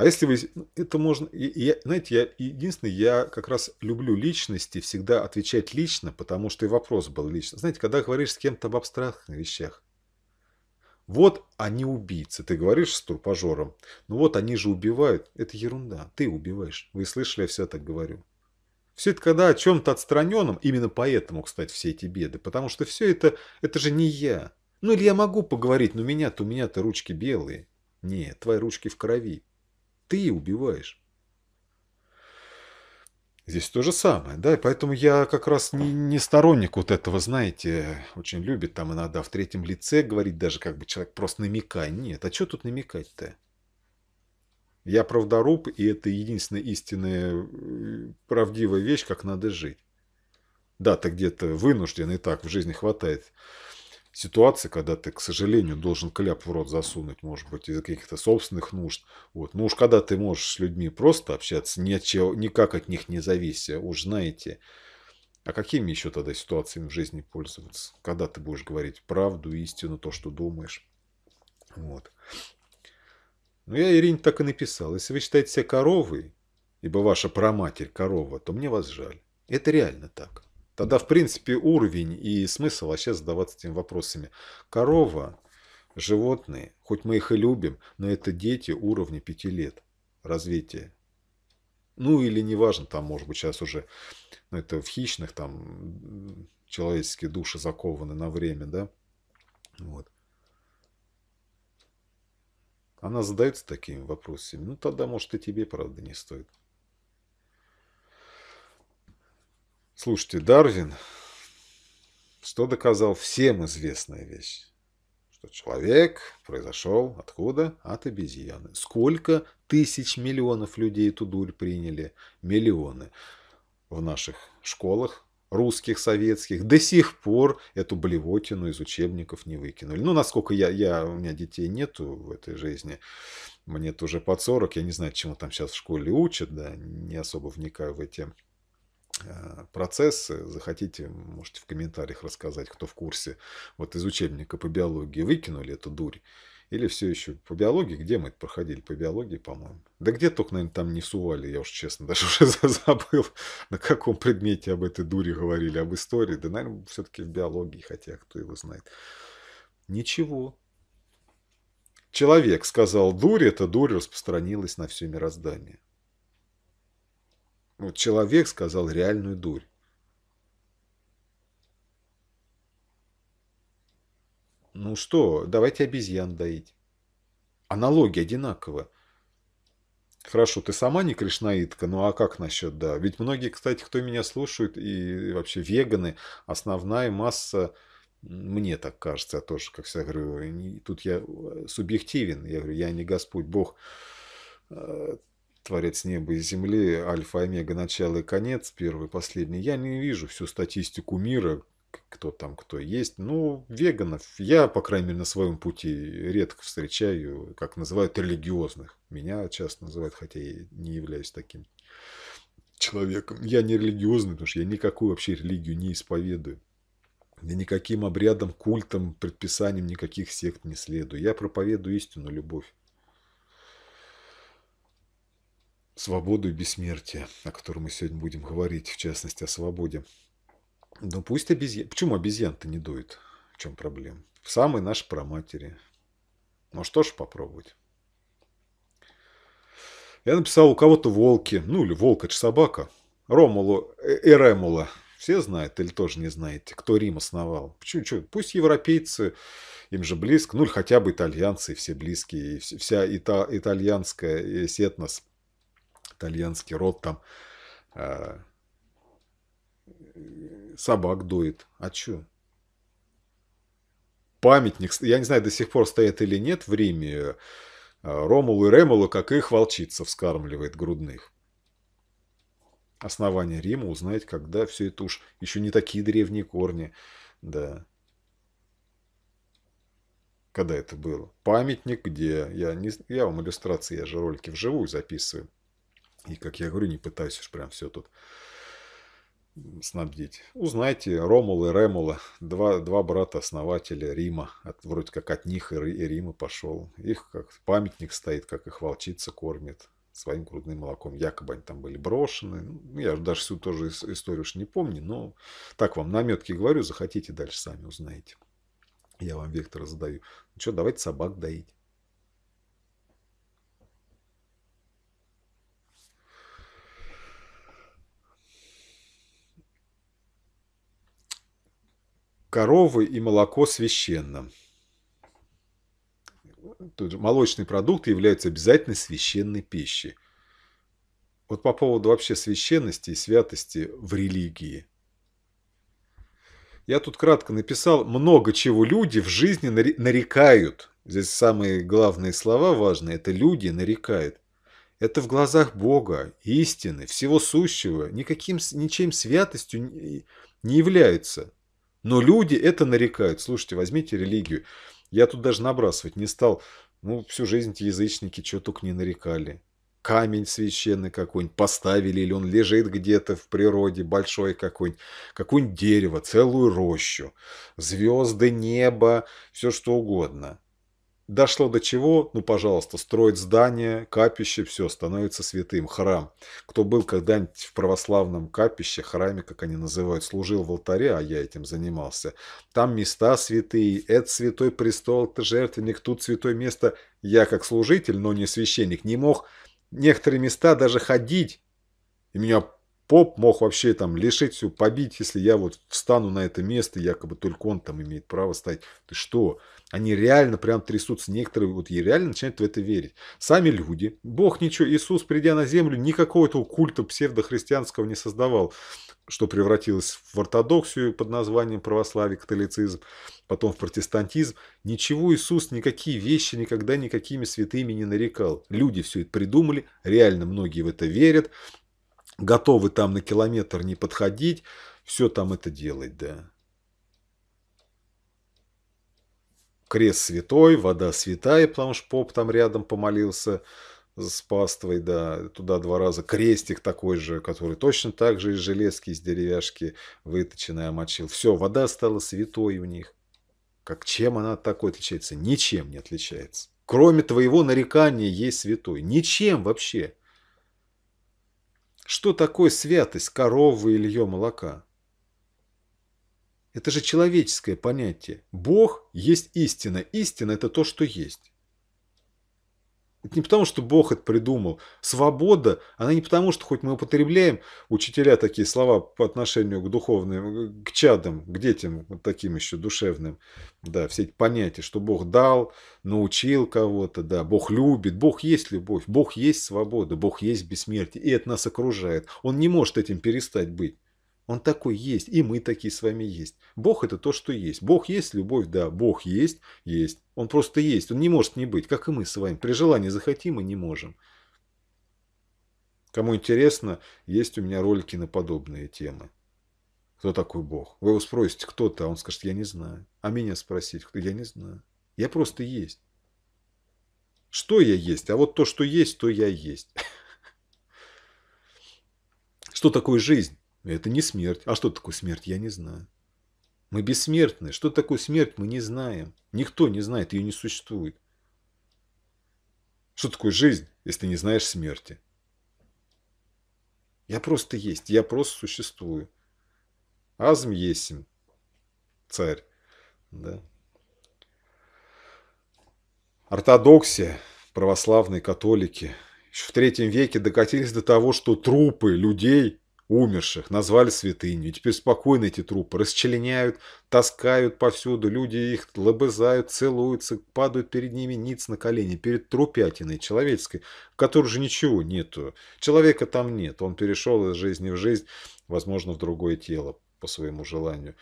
А если вы... Это можно... Я, знаете, я единственное, я как раз люблю личности, всегда отвечать лично, потому что и вопрос был лично. Знаете, когда говоришь с кем-то об абстрактных вещах, вот они убийцы. Ты говоришь с трупажером, ну вот они же убивают. Это ерунда. Ты убиваешь. Вы слышали, я все так говорю. Все это когда о чем-то отстраненном, именно поэтому, кстати, все эти беды, потому что все это, это же не я. Ну или я могу поговорить, но меня-то, у меня-то ручки белые. Нет, твои ручки в крови ты убиваешь. Здесь то же самое, да, и поэтому я как раз не, не сторонник вот этого, знаете, очень любит там иногда в третьем лице говорить даже как бы человек просто намекает Нет, а что тут намекать-то? Я правдоруб, и это единственная истинная э, правдивая вещь, как надо жить. Да, ты где-то вынужден, и так в жизни хватает ситуации, когда ты, к сожалению, должен кляп в рот засунуть, может быть, из-за каких-то собственных нужд. Вот. Ну уж когда ты можешь с людьми просто общаться, ни от чего, никак от них не завися, уж знаете. А какими еще тогда ситуациями в жизни пользоваться? Когда ты будешь говорить правду, истину, то, что думаешь? Вот. Ну я Ирине так и написал. Если вы считаете себя коровой, ибо ваша проматерь корова, то мне вас жаль. Это реально так. Тогда, в принципе, уровень и смысл вообще задаваться этими вопросами. Корова, животные, хоть мы их и любим, но это дети уровня 5 лет развития. Ну или неважно, там может быть сейчас уже, ну это в хищных там человеческие души закованы на время, да? Вот. Она задается такими вопросами. Ну тогда может и тебе, правда, не стоит. Слушайте, Дарвин что доказал всем известная вещь? Что человек произошел откуда? От обезьяны. Сколько тысяч миллионов людей эту дурь приняли? Миллионы. В наших школах русских, советских, до сих пор эту блевотину из учебников не выкинули. Ну, насколько я, я у меня детей нету в этой жизни, мне тоже под 40, я не знаю, чему там сейчас в школе учат, да, не особо вникаю в эти Э, процессы. Захотите, можете в комментариях рассказать, кто в курсе. Вот из учебника по биологии выкинули эту дурь. Или все еще по биологии, где мы это проходили? По биологии, по-моему. Да где только, наверное, там не сували, я уж честно, даже уже забыл, на каком предмете об этой дуре говорили, об истории. Да, наверное, все-таки в биологии, хотя кто его знает. Ничего. Человек сказал дурь, эта дурь распространилась на все мироздание. Вот человек сказал реальную дурь. Ну что, давайте обезьян доить. Аналогия одинаковая. Хорошо, ты сама не кришнаитка, ну а как насчет да? Ведь многие, кстати, кто меня слушают, и вообще веганы, основная масса, мне так кажется, я тоже, как всегда говорю, тут я субъективен, я говорю, я не Господь, Бог э, Творец неба и земли, альфа, омега, начало и конец, первый, последний. Я не вижу всю статистику мира, кто там, кто есть. Ну, веганов я, по крайней мере, на своем пути редко встречаю, как называют, религиозных. Меня часто называют, хотя я не являюсь таким человеком. Я не религиозный, потому что я никакую вообще религию не исповедую. Я никаким обрядом, культом, предписанием никаких сект не следую. Я проповедую истину, любовь. свободу и бессмертие, о котором мы сегодня будем говорить, в частности, о свободе. Но ну, пусть обезьян... Почему обезьян-то не дует? В чем проблема? В самой нашей Ну а что ж попробовать? Я написал у кого-то волки. Ну, или волк, это же собака. Ромулу, Эремула. Все знают или тоже не знаете, кто Рим основал? Почему? Что? Пусть европейцы, им же близко. Ну, или хотя бы итальянцы, все близкие. Вся ита, итальянская сетность итальянский род там э, собак дует. А чё? Памятник, я не знаю, до сих пор стоит или нет в Риме, э, Ромулу и Ремулу, как их волчица, вскармливает грудных. Основание Рима узнать, когда все это уж еще не такие древние корни. Да. Когда это было? Памятник, где я, не, я вам иллюстрации, я же ролики вживую записываю. И, как я говорю, не пытаюсь уж прям все тут снабдить. Узнайте Ромул и Ремула, два, два брата-основателя Рима. От, вроде как от них и, и Рима пошел. Их как памятник стоит, как их волчица кормит своим грудным молоком. Якобы они там были брошены. Ну, я даже всю тоже историю уж не помню, но так вам наметки говорю, захотите, дальше сами узнаете. Я вам вектор задаю. Ну что, давайте собак доить. коровы и молоко священно. Тут же молочные продукты являются обязательной священной пищей. Вот по поводу вообще священности и святости в религии. Я тут кратко написал много чего люди в жизни нарекают. Здесь самые главные слова важные. Это люди нарекают. Это в глазах Бога, истины, всего сущего, никаким, ничем святостью не является. Но люди это нарекают. Слушайте, возьмите религию. Я тут даже набрасывать не стал. Ну, всю жизнь эти язычники что только не нарекали. Камень священный какой-нибудь поставили, или он лежит где-то в природе, большой какой-нибудь, какое-нибудь дерево, целую рощу, звезды, небо, все что угодно. Дошло до чего? Ну, пожалуйста, строить здание, капище, все, становится святым, храм. Кто был когда-нибудь в православном капище, храме, как они называют, служил в алтаре, а я этим занимался. Там места святые, это святой престол, это жертвенник, тут святое место. Я как служитель, но не священник, не мог некоторые места даже ходить. И меня поп мог вообще там лишить всю, побить, если я вот встану на это место, якобы только он там имеет право стоять. Ты что? Они реально прям трясутся. Некоторые вот реально начинают в это верить. Сами люди. Бог ничего. Иисус, придя на землю, никакого этого культа псевдохристианского не создавал. Что превратилось в ортодоксию под названием православие, католицизм, потом в протестантизм. Ничего Иисус, никакие вещи никогда никакими святыми не нарекал. Люди все это придумали. Реально многие в это верят. Готовы там на километр не подходить. Все там это делать, да. крест святой, вода святая, потому что поп там рядом помолился с паствой, да, туда два раза крестик такой же, который точно так же из железки, из деревяшки выточенная мочил. Все, вода стала святой у них. Как чем она от такой отличается? Ничем не отличается. Кроме твоего нарекания есть святой. Ничем вообще. Что такое святость коровы или ее молока? Это же человеческое понятие. Бог есть истина. Истина – это то, что есть. Это не потому, что Бог это придумал. Свобода, она не потому, что хоть мы употребляем, учителя такие слова по отношению к духовным, к чадам, к детям, вот таким еще душевным, да, все эти понятия, что Бог дал, научил кого-то, да, Бог любит, Бог есть любовь, Бог есть свобода, Бог есть бессмертие, и это нас окружает. Он не может этим перестать быть. Он такой есть, и мы такие с вами есть. Бог это то, что есть. Бог есть, любовь, да. Бог есть, есть. Он просто есть, он не может не быть, как и мы с вами. При желании захотим мы не можем. Кому интересно, есть у меня ролики на подобные темы. Кто такой Бог? Вы его спросите, кто то, а он скажет, я не знаю. А меня спросить, кто? Я не знаю. Я просто есть. Что я есть? А вот то, что есть, то я есть. Что такое жизнь? Это не смерть. А что такое смерть, я не знаю. Мы бессмертны. Что такое смерть, мы не знаем. Никто не знает, ее не существует. Что такое жизнь, если не знаешь смерти? Я просто есть, я просто существую. Азм есим, царь. Да. Ортодоксия, православные католики, еще в третьем веке докатились до того, что трупы людей умерших, назвали святыню, и теперь спокойно эти трупы расчленяют, таскают повсюду, люди их лобызают, целуются, падают перед ними ниц на колени, перед трупятиной человеческой, в которой же ничего нету, человека там нет, он перешел из жизни в жизнь, возможно, в другое тело по своему желанию.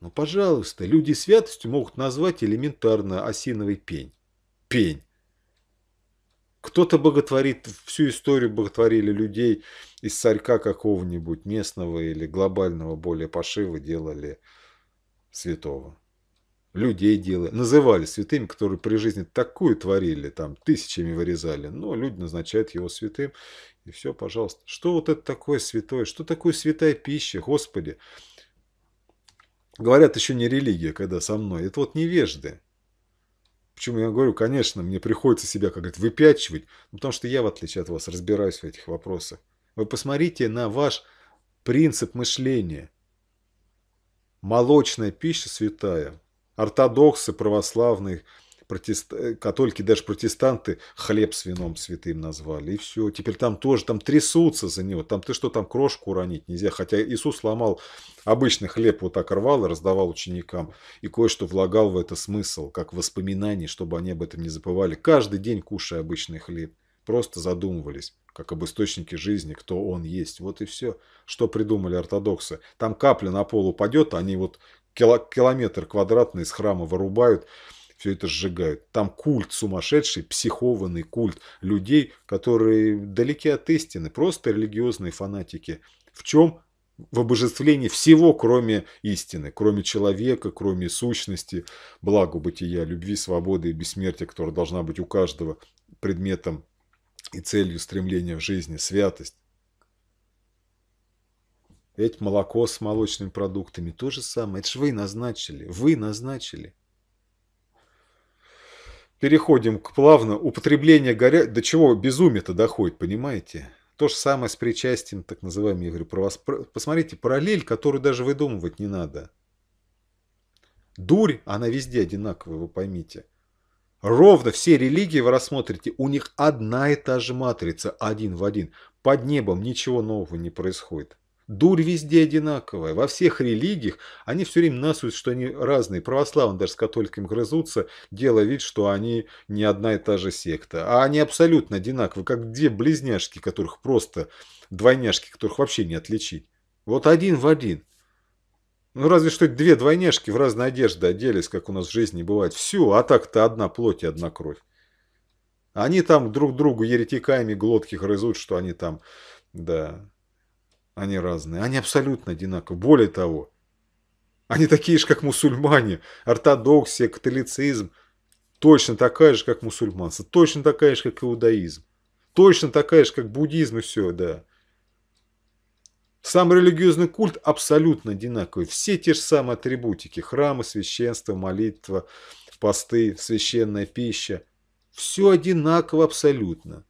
но ну, пожалуйста, люди святостью могут назвать элементарно осиновый пень. Пень. Кто-то боготворит, всю историю боготворили людей из царька какого-нибудь местного или глобального более пошива делали святого. Людей делали, называли святыми, которые при жизни такую творили, там тысячами вырезали, но люди назначают его святым, и все, пожалуйста. Что вот это такое святое? Что такое святая пища? Господи! Говорят, еще не религия, когда со мной. Это вот невежды. Почему я говорю, конечно, мне приходится себя, как говорят, выпячивать, ну, потому что я, в отличие от вас, разбираюсь в этих вопросах. Вы посмотрите на ваш принцип мышления. Молочная пища святая. Ортодоксы православные – протест... Э, католики, даже протестанты хлеб с вином святым назвали. И все. Теперь там тоже там трясутся за него. Там ты что, там крошку уронить нельзя. Хотя Иисус ломал обычный хлеб, вот так рвал и раздавал ученикам. И кое-что влагал в это смысл, как воспоминание, чтобы они об этом не забывали. Каждый день кушая обычный хлеб. Просто задумывались как об источнике жизни, кто он есть. Вот и все, что придумали ортодоксы. Там капля на пол упадет, они вот километр квадратный с храма вырубают, все это сжигают. Там культ сумасшедший, психованный культ людей, которые далеки от истины, просто религиозные фанатики. В чем? В обожествлении всего, кроме истины, кроме человека, кроме сущности, благо бытия, любви, свободы и бессмертия, которая должна быть у каждого предметом и целью стремления в жизни, святость. Ведь молоко с молочными продуктами то же самое. Это же вы назначили. Вы назначили. Переходим к плавно употреблению горя... До чего безумие-то доходит, понимаете? То же самое с причастием, так называемым, я говорю про вас. Посмотрите, параллель, которую даже выдумывать не надо. Дурь, она везде одинаковая, вы поймите. Ровно все религии вы рассмотрите, у них одна и та же матрица, один в один. Под небом ничего нового не происходит. Дурь везде одинаковая, во всех религиях они все время насуют, что они разные. Православные даже с католиками грызутся, делая вид, что они не одна и та же секта. А они абсолютно одинаковые, как две близняшки, которых просто двойняшки, которых вообще не отличить. Вот один в один. Ну разве что две двойняшки в разной одежде оделись, как у нас в жизни бывает. Все, а так-то одна плоть и одна кровь. Они там друг другу еретиками глотки грызут, что они там, да, они разные. Они абсолютно одинаковы. Более того, они такие же, как мусульмане. Ортодоксия, католицизм. Точно такая же, как мусульманство. Точно такая же, как иудаизм. Точно такая же, как буддизм и все, да. Сам религиозный культ абсолютно одинаковый. Все те же самые атрибутики. Храмы, священство, молитва, посты, священная пища. Все одинаково абсолютно.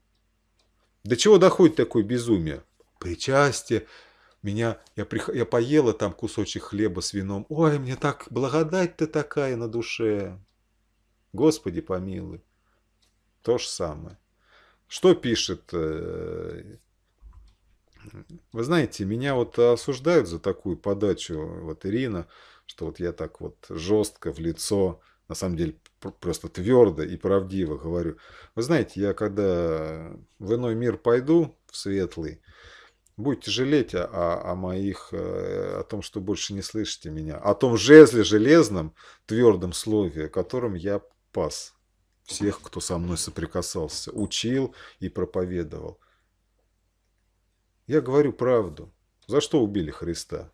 До чего доходит такое безумие? причастие. Меня, я, прих, я поела там кусочек хлеба с вином. Ой, мне так благодать-то такая на душе. Господи помилуй. То же самое. Что пишет? Э, вы знаете, меня вот осуждают за такую подачу, вот Ирина, что вот я так вот жестко в лицо, на самом деле просто твердо и правдиво говорю. Вы знаете, я когда в иной мир пойду, в светлый, Будете жалеть о, о моих, э, о том, что больше не слышите меня, о том жезле железном, твердом слове, которым я пас всех, кто со мной соприкасался, учил и проповедовал. Я говорю правду. За что убили Христа?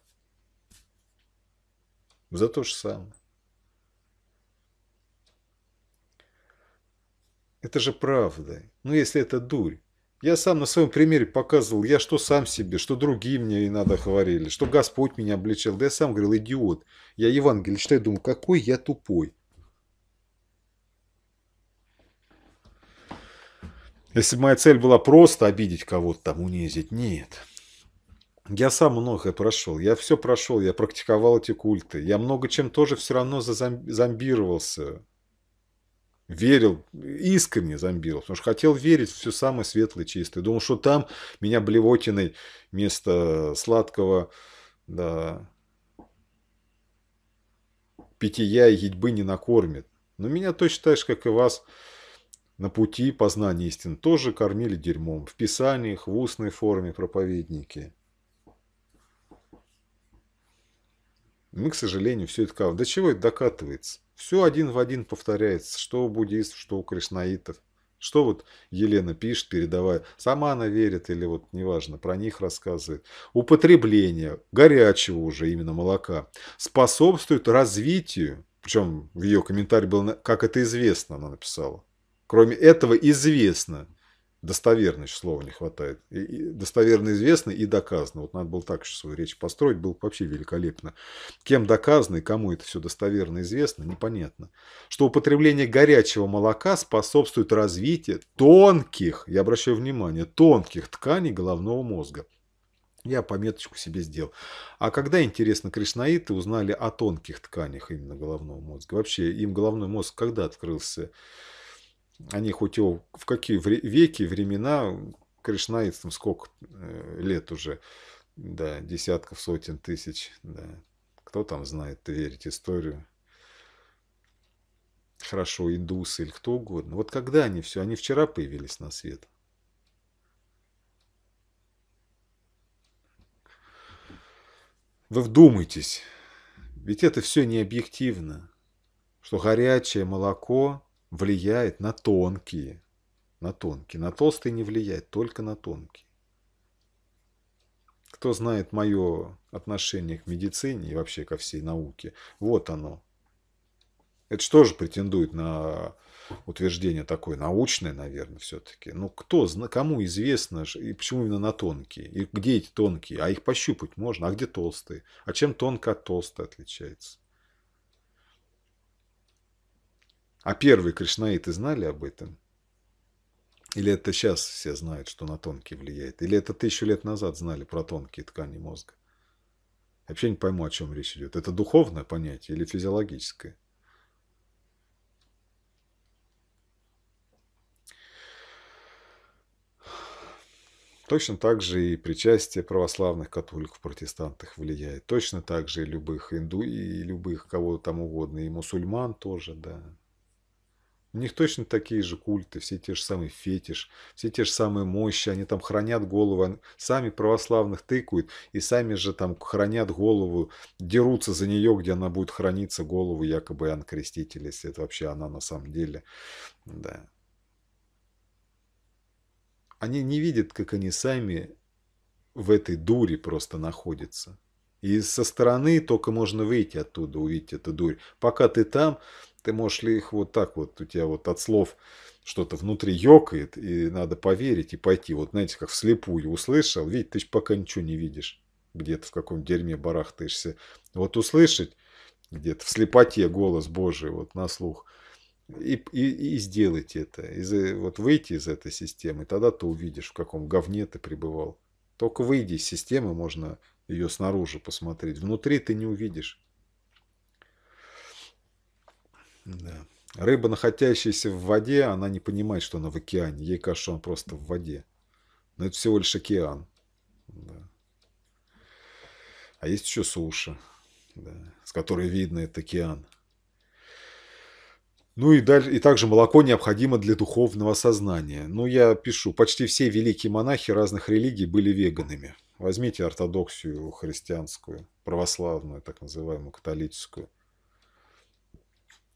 За то же самое. Это же правда. Ну, если это дурь. Я сам на своем примере показывал, я что сам себе, что другие мне и надо говорили, что Господь меня обличал. Да я сам говорил, идиот. Я Евангелие читаю, думаю, какой я тупой. Если бы моя цель была просто обидеть кого-то, там, унизить, нет. Я сам многое прошел, я все прошел, я практиковал эти культы, я много чем тоже все равно зазомбировался верил, искренне зомбировал, потому что хотел верить в все самое светлое, чистое. Думал, что там меня блевотиной вместо сладкого да, питья и едьбы не накормит. Но меня точно так же, как и вас, на пути познания истин тоже кормили дерьмом. В писаниях, в устной форме проповедники – Мы, к сожалению, все это как... До чего это докатывается? Все один в один повторяется, что у буддистов, что у кришнаитов. Что вот Елена пишет, передавая, сама она верит или вот неважно, про них рассказывает. Употребление горячего уже именно молока способствует развитию, причем в ее комментарии было, как это известно, она написала. Кроме этого, известно – достоверность слова не хватает. И, и достоверно известно и доказано. Вот надо было так еще свою речь построить, было вообще великолепно. Кем доказано и кому это все достоверно известно, непонятно. Что употребление горячего молока способствует развитию тонких, я обращаю внимание, тонких тканей головного мозга. Я пометочку себе сделал. А когда, интересно, кришнаиты узнали о тонких тканях именно головного мозга? Вообще, им головной мозг когда открылся? они хоть в какие веки, времена, кришнаистам сколько э, лет уже, да, десятков, сотен тысяч, да. Кто там знает, верить историю? Хорошо, индусы или кто угодно. Вот когда они все, они вчера появились на свет. Вы вдумайтесь, ведь это все не объективно, что горячее молоко влияет на тонкие. На тонкие. На толстые не влияет, только на тонкие. Кто знает мое отношение к медицине и вообще ко всей науке, вот оно. Это что же претендует на утверждение такое научное, наверное, все-таки. Ну, кто, кому известно, и почему именно на тонкие? И где эти тонкие? А их пощупать можно, а где толстые? А чем тонко от толстой отличается? А первые кришнаиты знали об этом? Или это сейчас все знают, что на тонкие влияет? Или это тысячу лет назад знали про тонкие ткани мозга? Я вообще не пойму, о чем речь идет. Это духовное понятие или физиологическое? Точно так же и причастие православных католиков, протестантов влияет. Точно так же и любых инду, и любых кого там угодно, и мусульман тоже, да. У них точно такие же культы, все те же самые фетиш, все те же самые мощи, они там хранят голову, сами православных тыкают, и сами же там хранят голову, дерутся за нее, где она будет храниться, голову якобы Иоанн Креститель, если это вообще она на самом деле. Да. Они не видят, как они сами в этой дуре просто находятся. И со стороны только можно выйти оттуда, увидеть эту дурь. Пока ты там, ты можешь ли их вот так вот, у тебя вот от слов что-то внутри ёкает, и надо поверить и пойти. Вот знаете, как вслепую услышал, видишь, ты же пока ничего не видишь, где-то в каком дерьме барахтаешься. Вот услышать где-то в слепоте голос Божий вот на слух – и, и, и сделать это, из, э, вот выйти из этой системы, тогда ты увидишь, в каком говне ты пребывал. Только выйди из системы, можно ее снаружи посмотреть. Внутри ты не увидишь. Да. Рыба, находящаяся в воде, она не понимает, что она в океане. Ей кажется, что она просто в воде. Но это всего лишь океан. Да. А есть еще суша, да, с которой видно этот океан. Ну и, дальше, и также молоко необходимо для духовного сознания. Ну, я пишу, почти все великие монахи разных религий были веганами. Возьмите ортодоксию христианскую, православную, так называемую, католическую –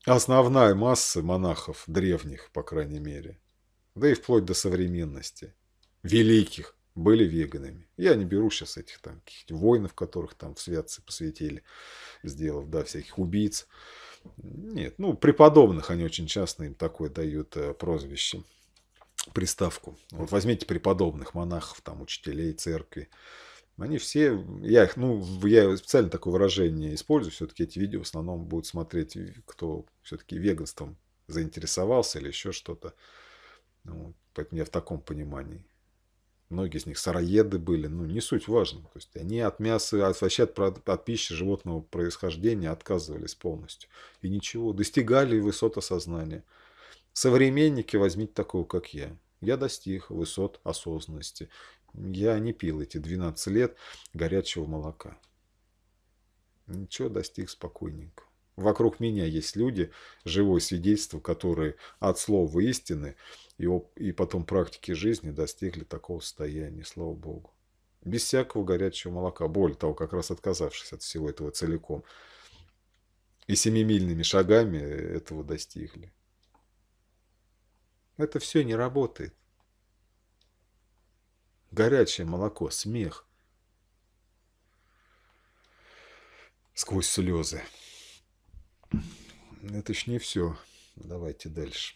Основная масса монахов, древних, по крайней мере, да и вплоть до современности, великих, были веганами. Я не беру сейчас этих там воинов, которых там в святцы посвятили, сделав, да, всяких убийц. Нет, ну, преподобных они очень часто им такое дают э, прозвище, приставку. Вот возьмите преподобных монахов, там, учителей церкви. Они все, я их, ну, я специально такое выражение использую, все-таки эти видео в основном будут смотреть, кто все-таки веганством заинтересовался или еще что-то. Ну, поэтому я в таком понимании. Многие из них сыроеды были, ну, не суть важно. То есть они от мяса, от, вообще от, от пищи животного происхождения отказывались полностью. И ничего, достигали высот осознания. Современники возьмите такого, как я. Я достиг высот осознанности. Я не пил эти 12 лет горячего молока. Ничего достиг спокойненько. Вокруг меня есть люди, живое свидетельство, которые от слова истины и, и потом практики жизни достигли такого состояния, слава Богу. Без всякого горячего молока. Более того, как раз отказавшись от всего этого целиком. И семимильными шагами э, этого достигли. Это все не работает горячее молоко, смех. Сквозь слезы. Это ж не все. Давайте дальше.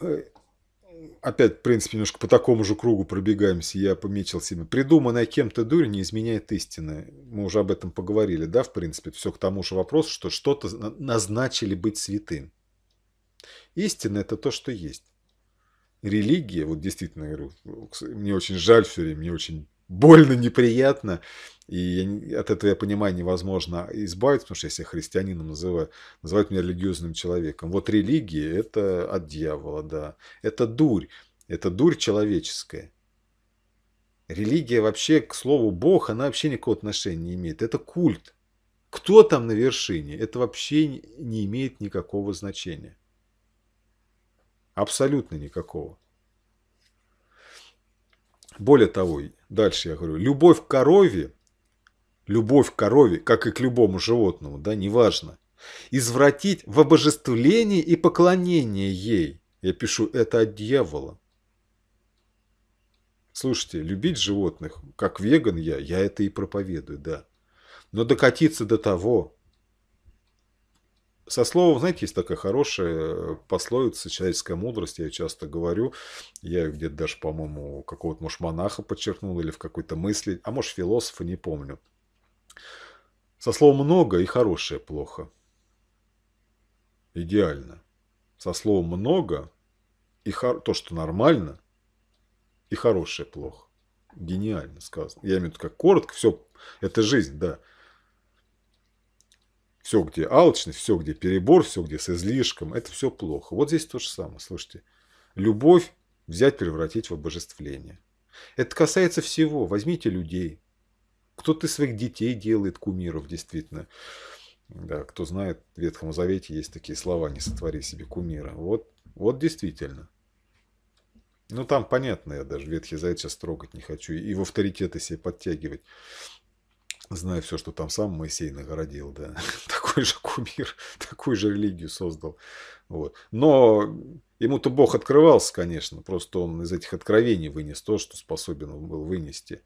Э, опять, в принципе, немножко по такому же кругу пробегаемся. Я пометил себе. Придуманная кем-то дурь не изменяет истины. Мы уже об этом поговорили, да, в принципе. Все к тому же вопросу, что что-то назначили быть святым. Истина – это то, что есть религия, вот действительно, говорю, ну, мне очень жаль все время, мне очень больно, неприятно, и от этого, я понимаю, невозможно избавиться, потому что я себя христианином называю, называют меня религиозным человеком. Вот религия – это от дьявола, да. Это дурь, это дурь человеческая. Религия вообще, к слову, Бог, она вообще никакого отношения не имеет. Это культ. Кто там на вершине, это вообще не имеет никакого значения. Абсолютно никакого. Более того, дальше я говорю, любовь к корове, любовь к корове, как и к любому животному, да, неважно, извратить в обожествлении и поклонение ей. Я пишу это от дьявола. Слушайте, любить животных, как веган я, я это и проповедую, да. Но докатиться до того, со словом, знаете, есть такая хорошая э, пословица, человеческая мудрость, я ее часто говорю. Я ее где-то даже, по-моему, какого-то, может, монаха подчеркнул или в какой-то мысли, а может, философа, не помню. Со словом «много» и «хорошее» плохо. Идеально. Со словом «много» и хор... то, что нормально, и хорошее плохо. Гениально сказано. Я имею в виду, как коротко, все, это жизнь, да. Все, где алчность, все, где перебор, все, где с излишком, это все плохо. Вот здесь то же самое, слушайте. Любовь взять, превратить в обожествление. Это касается всего. Возьмите людей. Кто-то из своих детей делает кумиров, действительно. Да, кто знает, в Ветхом Завете есть такие слова «не сотвори себе кумира». Вот, вот действительно. Ну, там понятно, я даже Ветхий Завет сейчас трогать не хочу. И в авторитеты себе подтягивать. Знаю все, что там сам Моисей нагородил, да. такой же кумир, такую же религию создал. Вот. Но ему-то Бог открывался, конечно, просто он из этих откровений вынес то, что способен был вынести.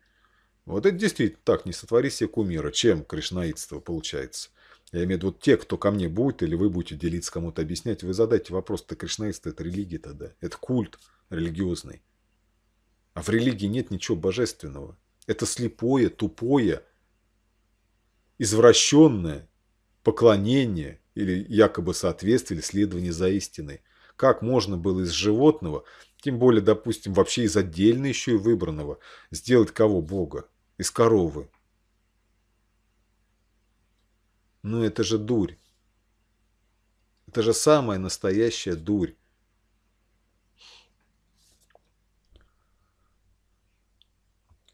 Вот это действительно так, не сотвори себе кумира, чем кришнаитство получается. Я имею в виду, вот те, кто ко мне будет, или вы будете делиться, кому-то объяснять, вы задайте вопрос, это кришнаитство, это религия тогда, это культ религиозный. А в религии нет ничего божественного. Это слепое, тупое, извращенное, поклонение или якобы соответствие или следование за истиной. Как можно было из животного, тем более, допустим, вообще из отдельно еще и выбранного, сделать кого Бога? Из коровы. Ну это же дурь. Это же самая настоящая дурь.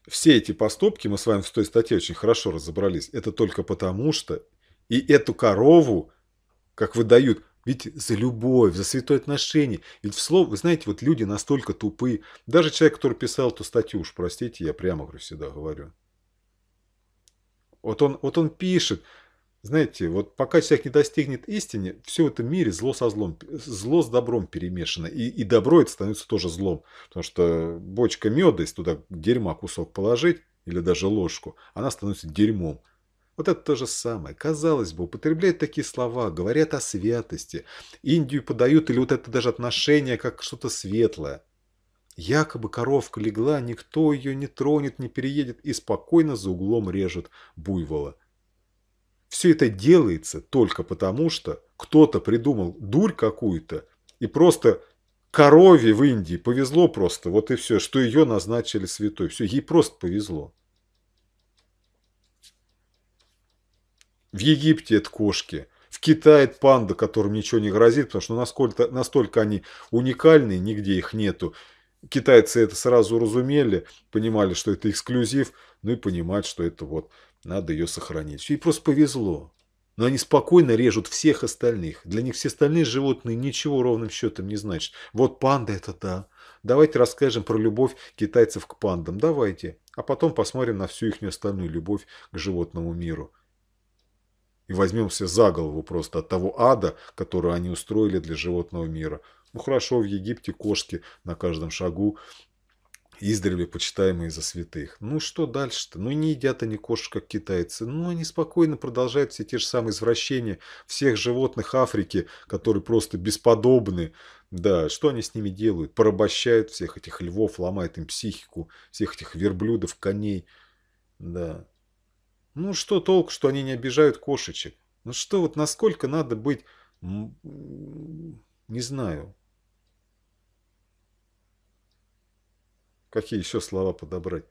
Все эти поступки, мы с вами в той статье очень хорошо разобрались, это только потому, что и эту корову, как выдают, ведь за любовь, за святое отношение. Ведь в слово, вы знаете, вот люди настолько тупы. Даже человек, который писал эту статью, уж простите, я прямо говорю, всегда говорю. Вот он, вот он пишет, знаете, вот пока человек не достигнет истины, все в этом мире зло со злом, зло с добром перемешано. И, и добро это становится тоже злом. Потому что бочка меда, если туда дерьма кусок положить, или даже ложку, она становится дерьмом. Вот это то же самое. Казалось бы, употребляют такие слова, говорят о святости. Индию подают или вот это даже отношение как что-то светлое. Якобы коровка легла, никто ее не тронет, не переедет и спокойно за углом режет буйвола. Все это делается только потому, что кто-то придумал дурь какую-то и просто корове в Индии повезло просто, вот и все, что ее назначили святой. Все, ей просто повезло. В Египте это кошки. В Китае это панда, которым ничего не грозит, потому что насколько, настолько они уникальны, нигде их нету. Китайцы это сразу разумели, понимали, что это эксклюзив, ну и понимать, что это вот надо ее сохранить. И просто повезло. Но они спокойно режут всех остальных. Для них все остальные животные ничего ровным счетом не значат. Вот панда это да. Давайте расскажем про любовь китайцев к пандам. Давайте. А потом посмотрим на всю их остальную любовь к животному миру и возьмемся за голову просто от того ада, который они устроили для животного мира. Ну хорошо, в Египте кошки на каждом шагу издревле почитаемые за святых. Ну что дальше-то? Ну не едят они кошек, как китайцы. Ну они спокойно продолжают все те же самые извращения всех животных Африки, которые просто бесподобны. Да, что они с ними делают? Порабощают всех этих львов, ломают им психику, всех этих верблюдов, коней. Да, ну что толк, что они не обижают кошечек? Ну что вот насколько надо быть... Не знаю. Какие еще слова подобрать?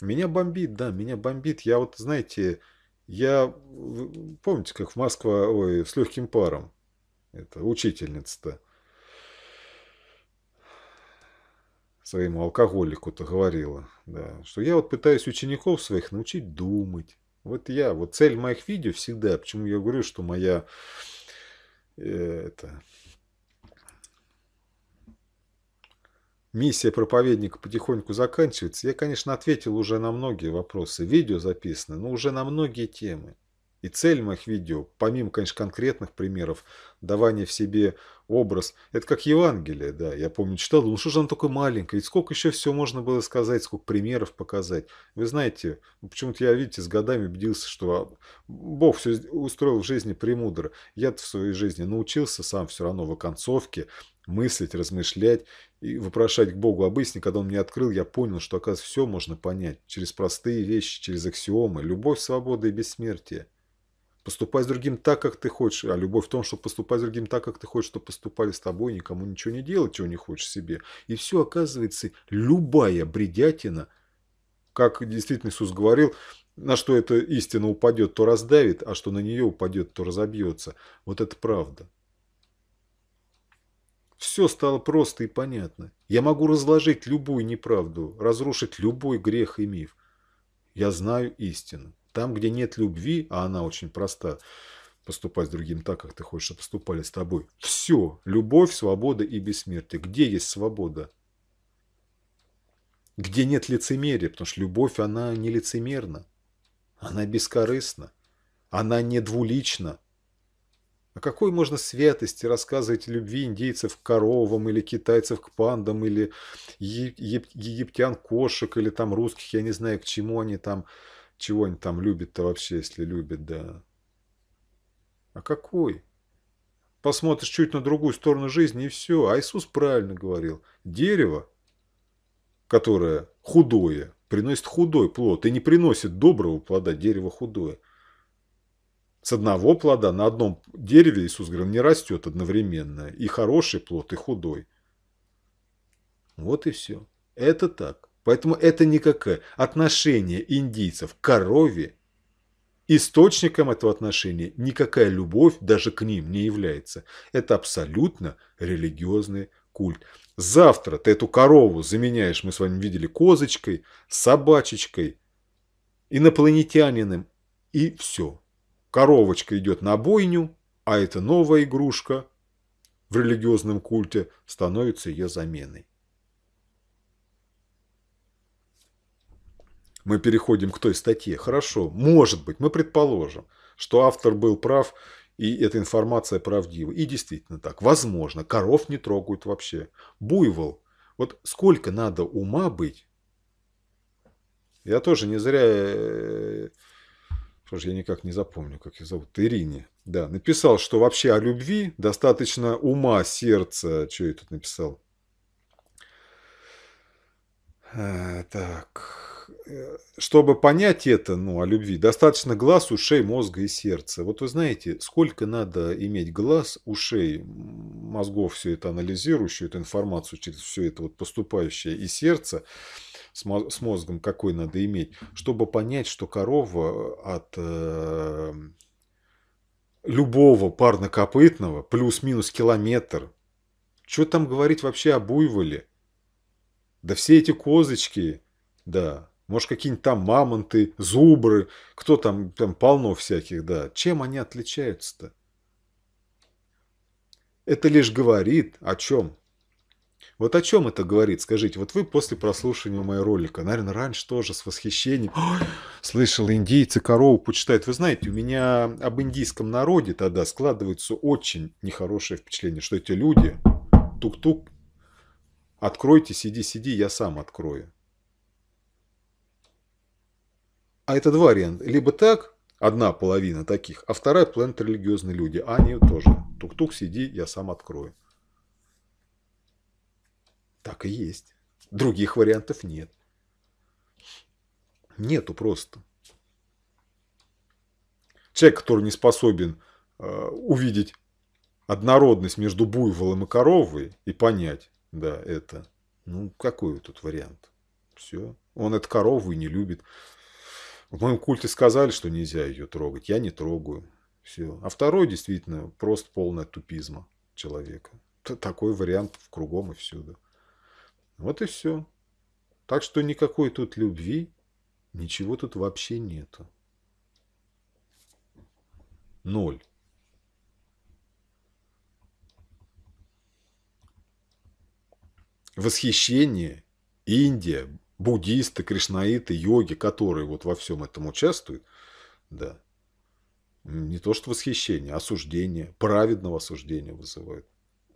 Меня бомбит, да, меня бомбит. Я вот, знаете, я... Помните, как в Москва... Ой, с легким паром. Это учительница-то. своему алкоголику-то говорила, да, что я вот пытаюсь учеников своих научить думать. Вот я, вот цель моих видео всегда, почему я говорю, что моя э, это, миссия проповедника потихоньку заканчивается. Я, конечно, ответил уже на многие вопросы. Видео записано, но уже на многие темы. И цель моих видео, помимо, конечно, конкретных примеров, давание в себе образ, это как Евангелие, да, я помню, читал, ну что же оно такое маленькое, ведь сколько еще всего можно было сказать, сколько примеров показать. Вы знаете, почему-то я, видите, с годами убедился, что а, Бог все устроил в жизни премудро. я в своей жизни научился сам все равно в оконцовке мыслить, размышлять и вопрошать к Богу об истине. Когда он мне открыл, я понял, что, оказывается, все можно понять через простые вещи, через аксиомы, любовь, свобода и бессмертие. Поступай с другим так, как ты хочешь. А любовь в том, что поступай с другим так, как ты хочешь, чтобы поступали с тобой, никому ничего не делать, чего не хочешь себе. И все, оказывается, любая бредятина, как действительно Иисус говорил, на что эта истина упадет, то раздавит, а что на нее упадет, то разобьется. Вот это правда. Все стало просто и понятно. Я могу разложить любую неправду, разрушить любой грех и миф. Я знаю истину. Там, где нет любви, а она очень проста, поступать с другим так, как ты хочешь, чтобы а поступали с тобой. Все. Любовь, свобода и бессмертие. Где есть свобода? Где нет лицемерия, потому что любовь, она не лицемерна. Она бескорыстна. Она не двулична. О а какой можно святости рассказывать любви индейцев к коровам или китайцев к пандам или египтян кошек или там русских, я не знаю, к чему они там чего они там любят-то вообще, если любят, да? А какой? Посмотришь чуть на другую сторону жизни и все. А Иисус правильно говорил. Дерево, которое худое, приносит худой плод и не приносит доброго плода, дерево худое. С одного плода на одном дереве, Иисус говорил, не растет одновременно и хороший плод, и худой. Вот и все. Это так. Поэтому это никакое э, отношение индийцев к корове, источником этого отношения никакая любовь даже к ним не является. Это абсолютно религиозный культ. Завтра ты эту корову заменяешь, мы с вами видели, козочкой, собачечкой, инопланетянином, и все. Коровочка идет на бойню, а эта новая игрушка в религиозном культе становится ее заменой. мы переходим к той статье. Хорошо, может быть, мы предположим, что автор был прав, и эта информация правдива. И действительно так. Возможно, коров не трогают вообще. Буйвол. Вот сколько надо ума быть? Я тоже не зря... Что э, ж, я никак не запомню, как ее зовут. Ирине. Да, написал, что вообще о любви достаточно ума, сердца. Что я тут написал? Э, так... Э, чтобы понять это, ну, о любви, достаточно глаз, ушей, мозга и сердца. Вот вы знаете, сколько надо иметь глаз, ушей, мозгов, все это анализирующую, эту информацию через все это вот поступающее и сердце, с мозгом какой надо иметь, чтобы понять, что корова от э, любого парнокопытного плюс-минус километр. Что там говорить вообще о буйволе? Да все эти козочки, да, может, какие-нибудь там мамонты, зубры, кто там, там полно всяких, да. Чем они отличаются-то? Это лишь говорит о чем? Вот о чем это говорит? Скажите, вот вы после прослушивания моего ролика, наверное, раньше тоже с восхищением слышал, индийцы корову почитают. Вы знаете, у меня об индийском народе тогда складывается очень нехорошее впечатление, что эти люди, тук-тук, откройте, сиди, сиди, я сам открою. А это два варианта. Либо так, одна половина таких, а вторая планет религиозные люди. А они тоже. Тук-тук, сиди, я сам открою. Так и есть. Других вариантов нет. Нету просто. Человек, который не способен э, увидеть однородность между буйволом и коровой и понять, да, это, ну, какой тут вариант? Все. Он эту корову и не любит. В моем культе сказали, что нельзя ее трогать. Я не трогаю. Все. А второй действительно просто полная тупизма человека. Такой вариант в кругом и всюду. Вот и все. Так что никакой тут любви, ничего тут вообще нету. Ноль. Восхищение Индия, буддисты, кришнаиты, йоги, которые вот во всем этом участвуют, да, не то что восхищение, осуждение, праведного осуждения вызывают.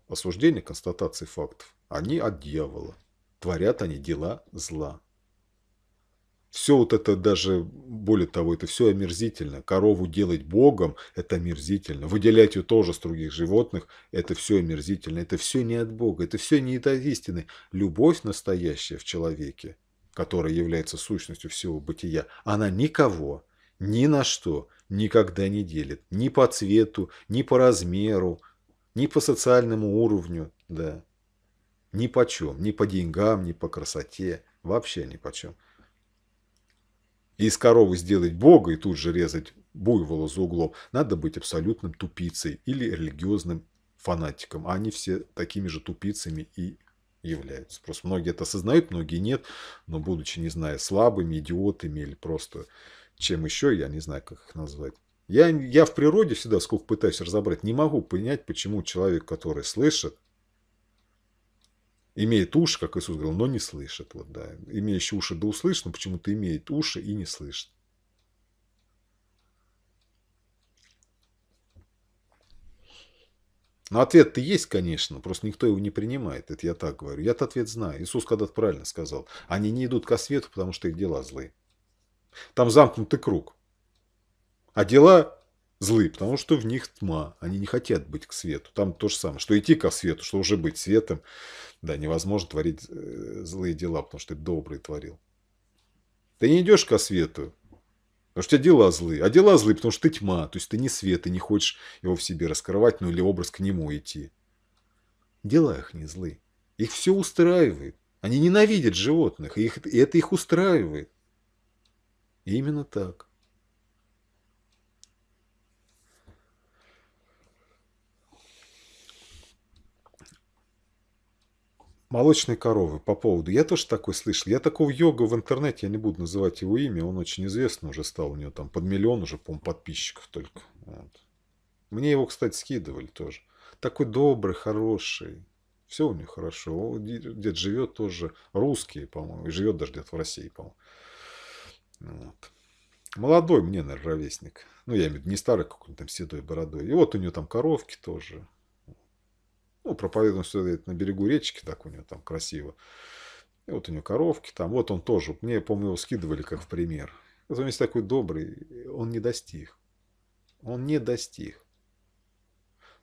Осуждение констатации фактов. Они от дьявола. Творят они дела зла. Все вот это даже, более того, это все омерзительно. Корову делать богом – это омерзительно. Выделять ее тоже с других животных – это все омерзительно. Это все не от Бога, это все не от истины. Любовь настоящая в человеке – которая является сущностью всего бытия, она никого, ни на что никогда не делит. Ни по цвету, ни по размеру, ни по социальному уровню, да. Ни по чем, ни по деньгам, ни по красоте, вообще ни по чем. И из коровы сделать бога и тут же резать буйвола за углом, надо быть абсолютным тупицей или религиозным фанатиком. А они все такими же тупицами и являются. Просто многие это осознают, многие нет, но будучи, не знаю, слабыми, идиотами или просто чем еще, я не знаю, как их назвать. Я, я в природе всегда, сколько пытаюсь разобрать, не могу понять, почему человек, который слышит, имеет уши, как Иисус говорил, но не слышит. Вот, да. Имеющий уши да услышит, но почему-то имеет уши и не слышит. Но ответ-то есть, конечно, просто никто его не принимает. Это я так говорю. Я-то ответ знаю. Иисус когда-то правильно сказал. Они не идут ко свету, потому что их дела злые. Там замкнутый круг. А дела злые, потому что в них тьма. Они не хотят быть к свету. Там то же самое, что идти ко свету, что уже быть светом. Да, невозможно творить э, злые дела, потому что ты добрый творил. Ты не идешь ко свету, Потому что у тебя дела злые. А дела злые, потому что ты тьма. То есть ты не свет, ты не хочешь его в себе раскрывать, ну или образ к нему идти. Дела их не злые. Их все устраивает. Они ненавидят животных, и, их, и это их устраивает. И именно так. молочной коровы по поводу. Я тоже такой слышал. Я такого йога в интернете, я не буду называть его имя, он очень известный уже стал. У него там под миллион уже, по-моему, подписчиков только. Вот. Мне его, кстати, скидывали тоже. Такой добрый, хороший. Все у него хорошо. Дед живет тоже русский, по-моему. И живет даже где-то в России, по-моему. Вот. Молодой мне, наверное, ровесник. Ну, я имею в виду не старый какой-нибудь там седой бородой. И вот у него там коровки тоже. Ну, проповедуем проповедник стоит на берегу речки, так у него там красиво. И вот у него коровки там. Вот он тоже. Мне, помню, его скидывали как в пример. Вот он весь такой добрый. Он не достиг. Он не достиг.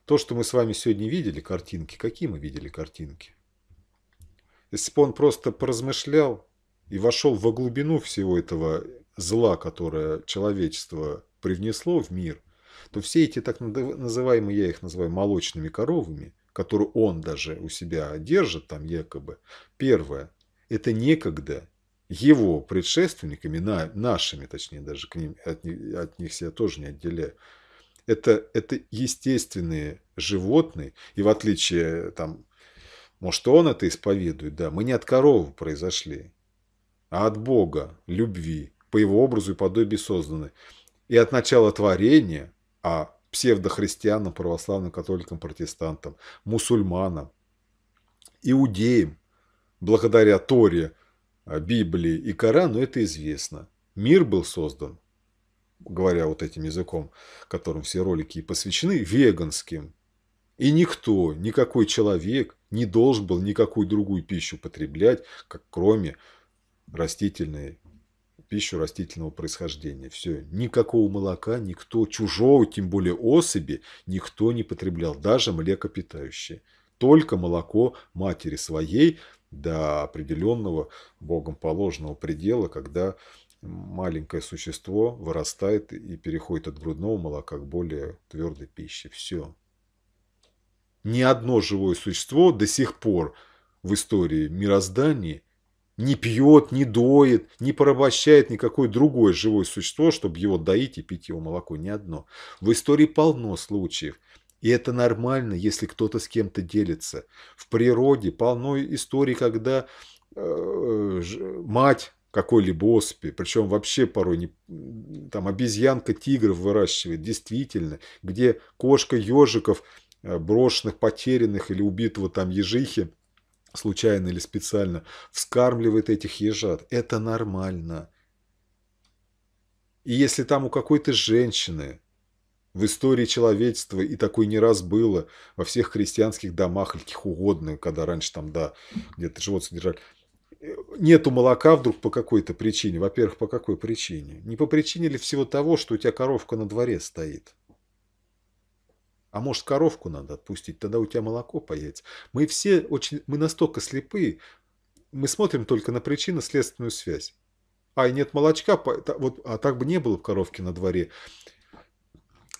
То, что мы с вами сегодня видели, картинки, какие мы видели картинки? Если бы он просто поразмышлял и вошел во глубину всего этого зла, которое человечество привнесло в мир, то все эти так называемые, я их называю молочными коровами, которую он даже у себя держит там якобы. Первое. Это некогда его предшественниками, на, нашими точнее даже, к ним, от, от них себя тоже не отделяю, это, это естественные животные, и в отличие там, может, он это исповедует, да, мы не от коровы произошли, а от Бога, любви, по его образу и подобию созданы. И от начала творения, а псевдохристианам, православным католикам, протестантам, мусульманам, иудеям, благодаря Торе, а, Библии и Корану это известно. Мир был создан, говоря вот этим языком, которым все ролики и посвящены, веганским. И никто, никакой человек не должен был никакую другую пищу потреблять, как кроме растительной пищу растительного происхождения. Все, никакого молока никто, чужого, тем более особи, никто не потреблял, даже млекопитающие. Только молоко матери своей до определенного богом положенного предела, когда маленькое существо вырастает и переходит от грудного молока к более твердой пище. Все. Ни одно живое существо до сих пор в истории мироздания – не пьет, не доит, не порабощает никакое другое живое существо, чтобы его доить и пить его молоко. Ни одно. В истории полно случаев. И это нормально, если кто-то с кем-то делится. В природе полно историй, когда э, мать какой-либо особи, причем вообще порой не, там обезьянка тигров выращивает, действительно, где кошка ежиков, э, брошенных, потерянных или убитого там ежихи, случайно или специально, вскармливает этих ежат. Это нормально. И если там у какой-то женщины в истории человечества и такой не раз было во всех христианских домах, или каких угодно, когда раньше там, да, где-то живот держали, э, нету молока вдруг по какой-то причине. Во-первых, по какой причине? Не по причине ли всего того, что у тебя коровка на дворе стоит? А может, коровку надо отпустить, тогда у тебя молоко появится. Мы все очень, мы настолько слепы, мы смотрим только на причинно-следственную связь. А, и нет молочка, вот, а так бы не было в коровке на дворе.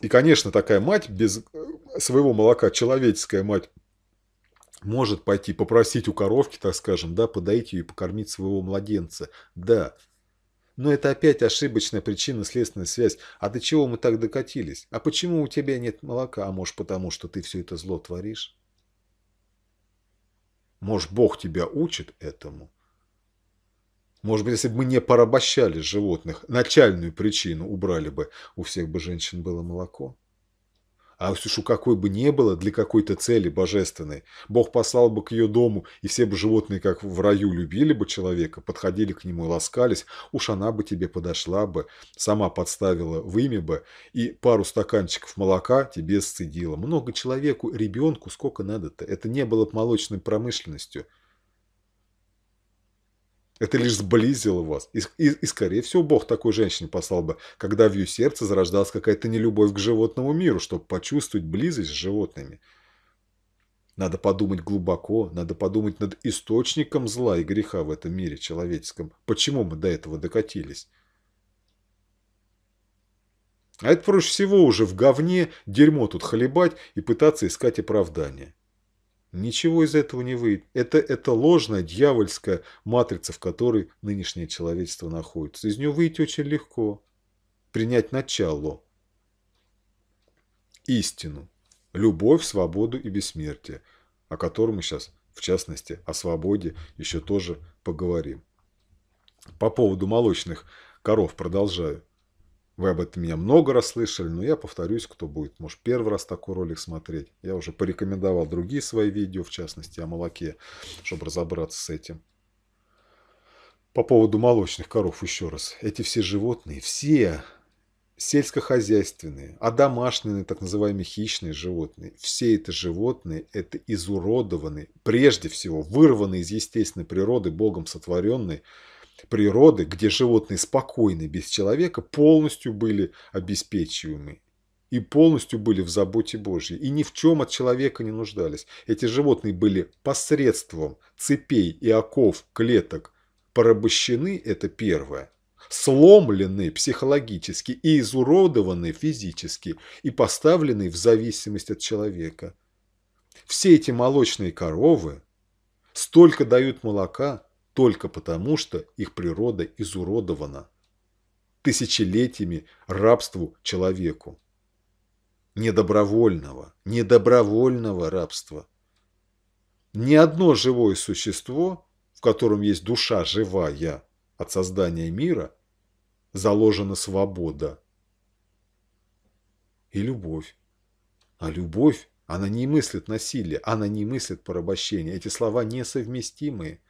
И, конечно, такая мать без э, своего молока, человеческая мать, может пойти попросить у коровки, так скажем, да, подоить ее и покормить своего младенца. Да, но это опять ошибочная причинно-следственная связь. А до чего мы так докатились? А почему у тебя нет молока? А может потому, что ты все это зло творишь? Может, Бог тебя учит этому? Может быть, если бы мы не порабощали животных, начальную причину убрали бы, у всех бы женщин было молоко? А уж какой бы ни было, для какой-то цели божественной, Бог послал бы к ее дому, и все бы животные, как в раю, любили бы человека, подходили к нему и ласкались, уж она бы тебе подошла бы, сама подставила вымя бы, и пару стаканчиков молока тебе сцедила. Много человеку, ребенку, сколько надо-то. Это не было бы молочной промышленностью. Это лишь сблизило вас. И, и, и, скорее всего, Бог такой женщине послал бы, когда в ее сердце зарождалась какая-то нелюбовь к животному миру, чтобы почувствовать близость с животными. Надо подумать глубоко, надо подумать над источником зла и греха в этом мире человеческом. Почему мы до этого докатились? А это проще всего уже в говне дерьмо тут хлебать и пытаться искать оправдания. Ничего из этого не выйдет. Это, это ложная, дьявольская матрица, в которой нынешнее человечество находится. Из нее выйти очень легко. Принять начало. Истину. Любовь, свободу и бессмертие, о котором мы сейчас, в частности, о свободе еще тоже поговорим. По поводу молочных коров продолжаю. Вы об этом меня много раз слышали, но я повторюсь, кто будет, может, первый раз такой ролик смотреть. Я уже порекомендовал другие свои видео, в частности, о молоке, чтобы разобраться с этим. По поводу молочных коров еще раз. Эти все животные, все сельскохозяйственные, а домашние, так называемые хищные животные. Все это животные – это изуродованные, прежде всего, вырванные из естественной природы, Богом сотворенные природы, где животные спокойны без человека, полностью были обеспечиваемы и полностью были в заботе Божьей, и ни в чем от человека не нуждались. Эти животные были посредством цепей и оков, клеток порабощены, это первое, сломлены психологически и изуродованы физически, и поставлены в зависимость от человека. Все эти молочные коровы столько дают молока – только потому, что их природа изуродована тысячелетиями рабству человеку. Недобровольного, недобровольного рабства. Ни одно живое существо, в котором есть душа живая от создания мира, заложена свобода и любовь. А любовь, она не мыслит насилие, она не мыслит порабощение. Эти слова несовместимые –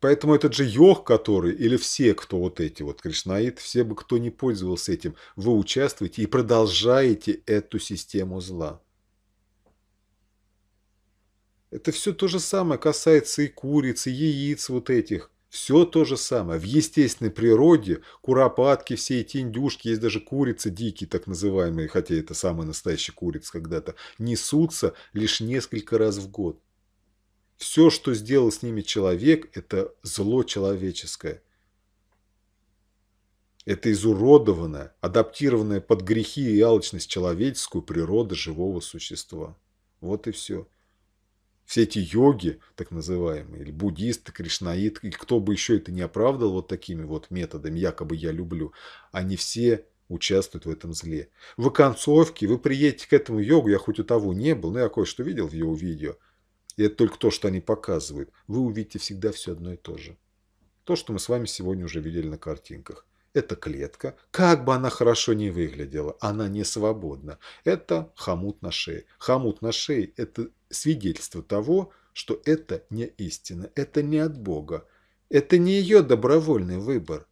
Поэтому этот же йог, который, или все, кто вот эти вот кришнаит, все бы, кто не пользовался этим, вы участвуете и продолжаете эту систему зла. Это все то же самое касается и куриц, и яиц вот этих. Все то же самое. В естественной природе куропатки, все эти индюшки, есть даже курицы дикие, так называемые, хотя это самый настоящий куриц когда-то, несутся лишь несколько раз в год. Все, что сделал с ними человек, это зло человеческое. Это изуродованная, адаптированная под грехи и алчность человеческую природу живого существа. Вот и все. Все эти йоги, так называемые, или буддисты, кришнаиты, и кто бы еще это не оправдал вот такими вот методами, якобы я люблю, они все участвуют в этом зле. Вы концовке, вы приедете к этому йогу, я хоть у того не был, но я кое-что видел в его видео – и это только то, что они показывают. Вы увидите всегда все одно и то же. То, что мы с вами сегодня уже видели на картинках. Это клетка. Как бы она хорошо не выглядела, она не свободна. Это хомут на шее. Хомут на шее – это свидетельство того, что это не истина, это не от Бога. Это не ее добровольный выбор.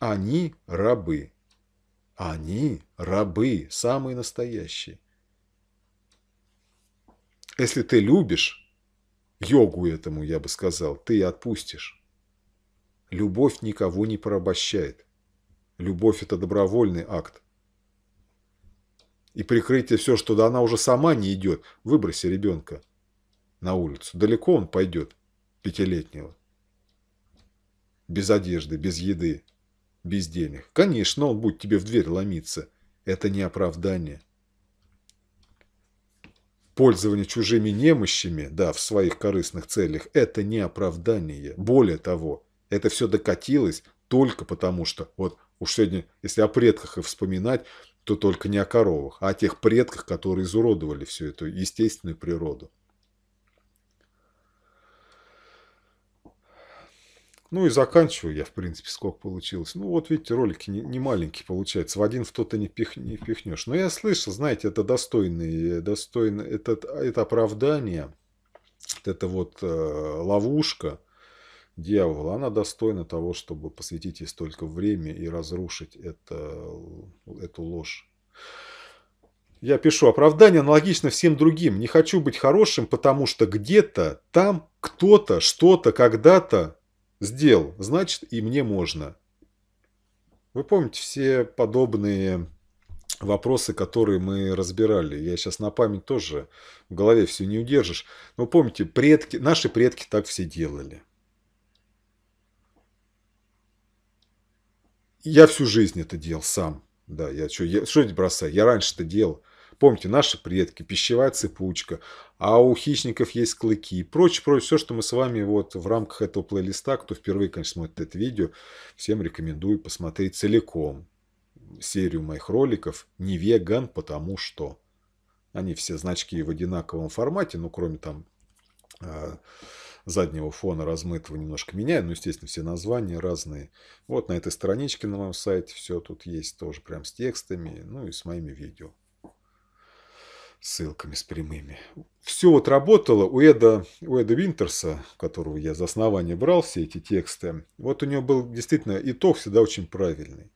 Они рабы. Они рабы, самые настоящие. Если ты любишь йогу этому, я бы сказал, ты отпустишь. Любовь никого не порабощает. Любовь – это добровольный акт. И прикрытие все, что да, она уже сама не идет. Выброси ребенка на улицу. Далеко он пойдет, пятилетнего. Без одежды, без еды, без денег. Конечно, он будет тебе в дверь ломиться. Это не оправдание. Пользование чужими немощами, да, в своих корыстных целях, это не оправдание. Более того, это все докатилось только потому, что вот уж сегодня, если о предках и вспоминать, то только не о коровах, а о тех предках, которые изуродовали всю эту естественную природу. Ну и заканчиваю я, в принципе, сколько получилось. Ну вот видите, ролики не, не маленькие получаются. В один в тот то не, пих, не пихнешь. Но я слышал, знаете, это достойный, достойный это, это оправдание, это вот э, ловушка дьявола, она достойна того, чтобы посвятить ей столько времени и разрушить это, эту ложь. Я пишу, оправдание аналогично всем другим. Не хочу быть хорошим, потому что где-то там кто-то что-то когда-то Сделал, значит и мне можно. Вы помните все подобные вопросы, которые мы разбирали. Я сейчас на память тоже в голове все не удержишь. Но помните, предки, наши предки так все делали. Я всю жизнь это делал сам. Да, я что, я, что бросаю? Я раньше это делал. Помните, наши предки, пищевая цепочка а у хищников есть клыки и прочее, прочее. Все, что мы с вами вот в рамках этого плейлиста, кто впервые, конечно, смотрит это видео, всем рекомендую посмотреть целиком серию моих роликов «Не веган, потому что». Они все значки в одинаковом формате, ну, кроме там а, заднего фона размытого немножко меняю, но, естественно, все названия разные. Вот на этой страничке на моем сайте все тут есть тоже прям с текстами, ну и с моими видео ссылками с прямыми. Все вот работало у Эда, у Эда Винтерса, которого я за основание брал все эти тексты. Вот у него был действительно итог всегда очень правильный.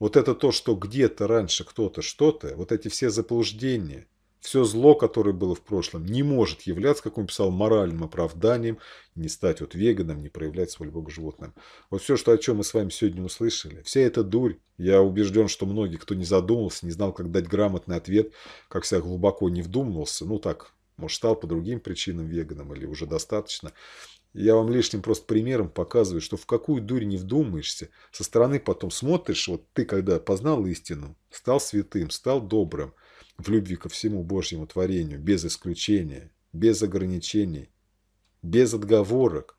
Вот это то, что где-то раньше кто-то что-то, вот эти все заблуждения – все зло, которое было в прошлом, не может являться, как он писал, моральным оправданием, не стать вот веганом, не проявлять свой любовь к животным. Вот все, что, о чем мы с вами сегодня услышали, вся эта дурь, я убежден, что многие, кто не задумался, не знал, как дать грамотный ответ, как себя глубоко не вдумывался, ну так, может, стал по другим причинам веганом или уже достаточно. Я вам лишним просто примером показываю, что в какую дурь не вдумаешься, со стороны потом смотришь, вот ты когда познал истину, стал святым, стал добрым – в любви ко всему Божьему творению, без исключения, без ограничений, без отговорок.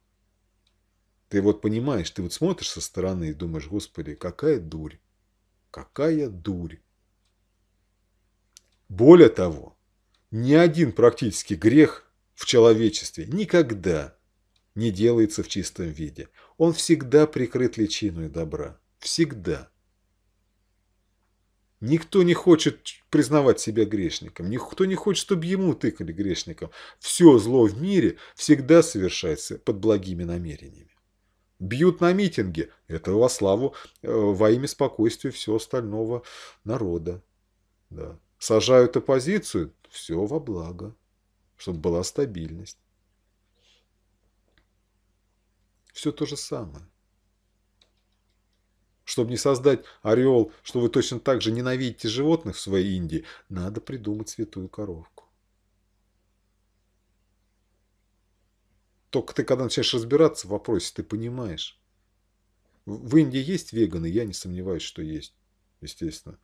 Ты вот понимаешь, ты вот смотришь со стороны и думаешь, Господи, какая дурь, какая дурь. Более того, ни один практически грех в человечестве никогда не делается в чистом виде. Он всегда прикрыт личиной добра. Всегда. Никто не хочет признавать себя грешником, никто не хочет, чтобы ему тыкали грешником. Все зло в мире всегда совершается под благими намерениями. Бьют на митинге, это во славу, э, во имя спокойствия всего остального народа. Да. Сажают оппозицию, все во благо, чтобы была стабильность. Все то же самое. Чтобы не создать орел, что вы точно так же ненавидите животных в своей Индии, надо придумать святую коровку. Только ты, когда начинаешь разбираться в вопросе, ты понимаешь. В Индии есть веганы? Я не сомневаюсь, что есть, естественно.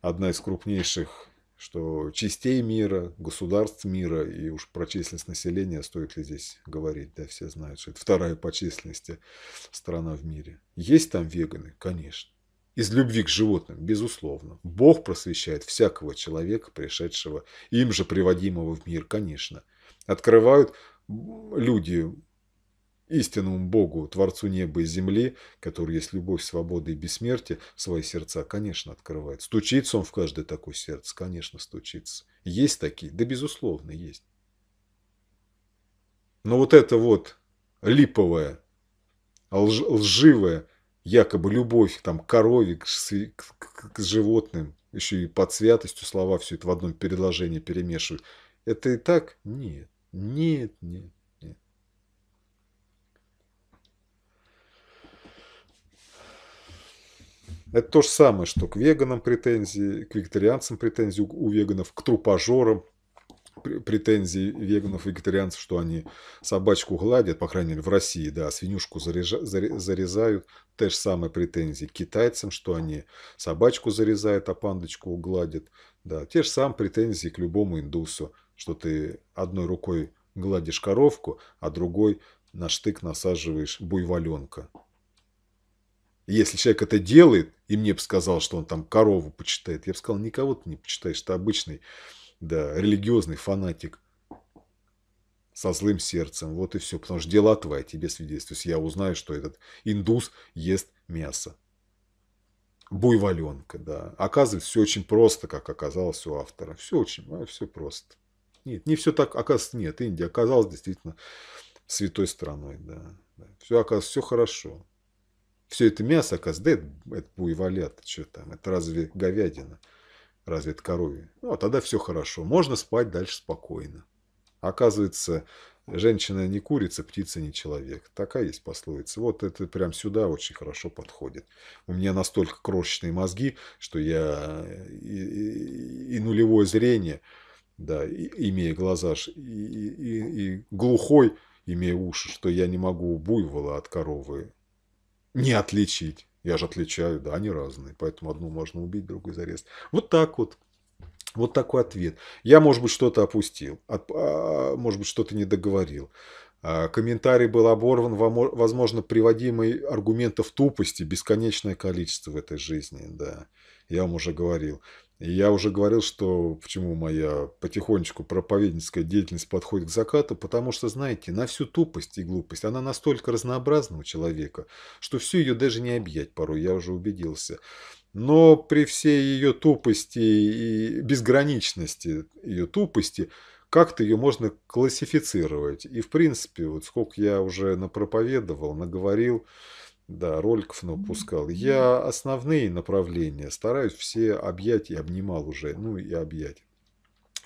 Одна из крупнейших что частей мира, государств мира, и уж про численность населения стоит ли здесь говорить, да, все знают, что это вторая по численности страна в мире. Есть там веганы? Конечно. Из любви к животным, безусловно. Бог просвещает всякого человека, пришедшего, им же приводимого в мир, конечно. Открывают люди истинному Богу, Творцу неба и земли, который есть любовь, свобода и бессмертие, свои сердца, конечно, открывает. Стучится он в каждое такое сердце, конечно, стучится. Есть такие? Да, безусловно, есть. Но вот это вот липовое, лж лживое, якобы любовь там, корове к, к, к животным, еще и под святостью слова все это в одном предложении перемешивают. Это и так? Нет, нет, нет. Это то же самое, что к веганам претензии, к вегетарианцам претензии у веганов, к трупажорам претензии веганов, вегетарианцев, что они собачку гладят, по крайней мере, в России, да, а свинюшку зарезают, те же самые претензии к китайцам, что они собачку зарезают, а пандочку гладят, да, те же самые претензии к любому индусу, что ты одной рукой гладишь коровку, а другой на штык насаживаешь буйволенка. Если человек это делает, и мне бы сказал, что он там корову почитает, я бы сказал, никого ты не почитаешь, ты обычный, да, религиозный фанатик со злым сердцем. Вот и все. Потому что дела твои тебе свидетельствуют. Я узнаю, что этот индус ест мясо. Буйволенка, да. Оказывается, все очень просто, как оказалось у автора. Все очень, а, все просто. Нет, не все так, оказывается, нет. Индия оказалась действительно святой страной, да. Все, оказывается, все хорошо. Все это мясо, казды, это, это буйволят, что там, это разве говядина, разве это коровье. Ну, а тогда все хорошо, можно спать дальше спокойно. Оказывается, женщина не курица, птица не человек. Такая есть пословица. Вот это прям сюда очень хорошо подходит. У меня настолько крошечные мозги, что я и, и, и нулевое зрение, да, и, имея глаза, и, и, и глухой, имея уши, что я не могу буйвола от коровы не отличить. Я же отличаю, да, они разные. Поэтому одну можно убить, другую зарезать. Вот так вот. Вот такой ответ. Я, может быть, что-то опустил, от, а, а, может быть, что-то не договорил. А, комментарий был оборван, возможно, приводимый аргументов тупости бесконечное количество в этой жизни, да. Я вам уже говорил я уже говорил, что почему моя потихонечку проповедническая деятельность подходит к закату, потому что, знаете, на всю тупость и глупость она настолько разнообразна у человека, что всю ее даже не объять порой, я уже убедился. Но при всей ее тупости и безграничности ее тупости, как-то ее можно классифицировать. И, в принципе, вот сколько я уже напроповедовал, наговорил, да, роликов напускал. Я основные направления стараюсь все объять и обнимал уже, ну и объять.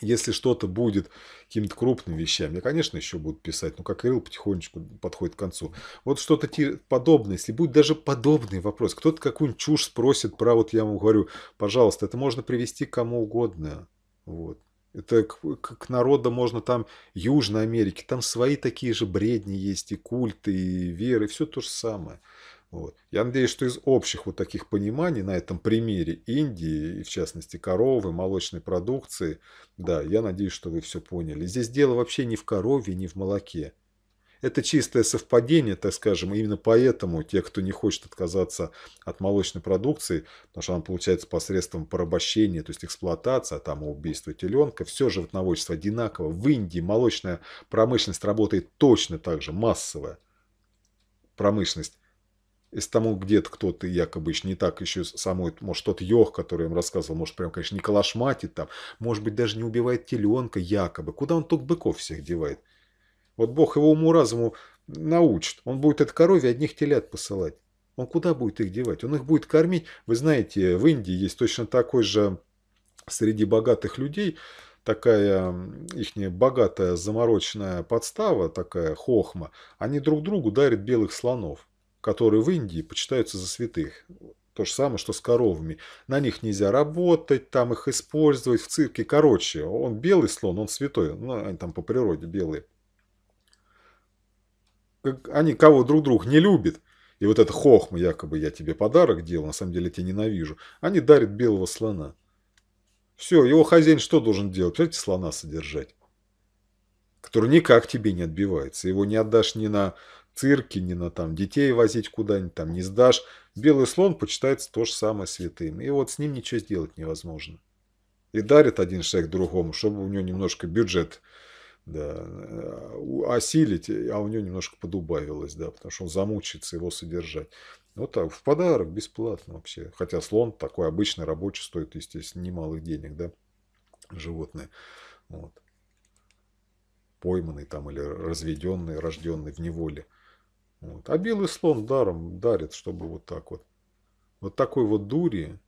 Если что-то будет каким то крупным вещами, я, конечно, еще буду писать, но как и потихонечку подходит к концу. Вот что-то подобное, если будет даже подобный вопрос, кто-то какую-нибудь чушь спросит про, вот я вам говорю, пожалуйста, это можно привести кому угодно. Вот. Это к народам можно там Южной Америки, там свои такие же бредни есть, и культы, и веры, все то же самое. Вот. Я надеюсь, что из общих вот таких пониманий на этом примере Индии, и в частности коровы, молочной продукции, да, я надеюсь, что вы все поняли. Здесь дело вообще не в корове, не в молоке. Это чистое совпадение, так скажем, именно поэтому те, кто не хочет отказаться от молочной продукции, потому что она получается посредством порабощения, то есть эксплуатация, а там убийство теленка, все животноводчество одинаково. В Индии молочная промышленность работает точно так же, массовая промышленность. Если тому где-то кто-то якобы еще не так еще самой, может, тот Йох, который я им рассказывал, может, прям, конечно, не калашматит там, может быть, даже не убивает теленка якобы. Куда он только быков всех девает? Вот Бог его уму-разуму научит. Он будет от коровья одних телят посылать. Он куда будет их девать? Он их будет кормить. Вы знаете, в Индии есть точно такой же среди богатых людей, такая их богатая замороченная подстава, такая хохма. Они друг другу дарят белых слонов, которые в Индии почитаются за святых. То же самое, что с коровами. На них нельзя работать, там их использовать в цирке. Короче, он белый слон, он святой. Ну, они там по природе белые они кого друг друг не любят, и вот это хохма, якобы я тебе подарок делал, на самом деле я тебя ненавижу, они дарят белого слона. Все, его хозяин что должен делать? Представляете, слона содержать, который никак тебе не отбивается. Его не отдашь ни на цирке, ни на там детей возить куда-нибудь, там не сдашь. Белый слон почитается то же самое святым. И вот с ним ничего сделать невозможно. И дарит один человек другому, чтобы у него немножко бюджет да, э, а, осилить, э, а у него немножко подубавилось, да, потому что он замучится его содержать. Вот так, в подарок, бесплатно вообще. Хотя слон такой обычный рабочий стоит, естественно, немалых денег, да, животное. Вот. Пойманный там или разведенный, рожденный в неволе. Вот. А белый слон даром дарит, чтобы вот так вот. Вот такой вот дури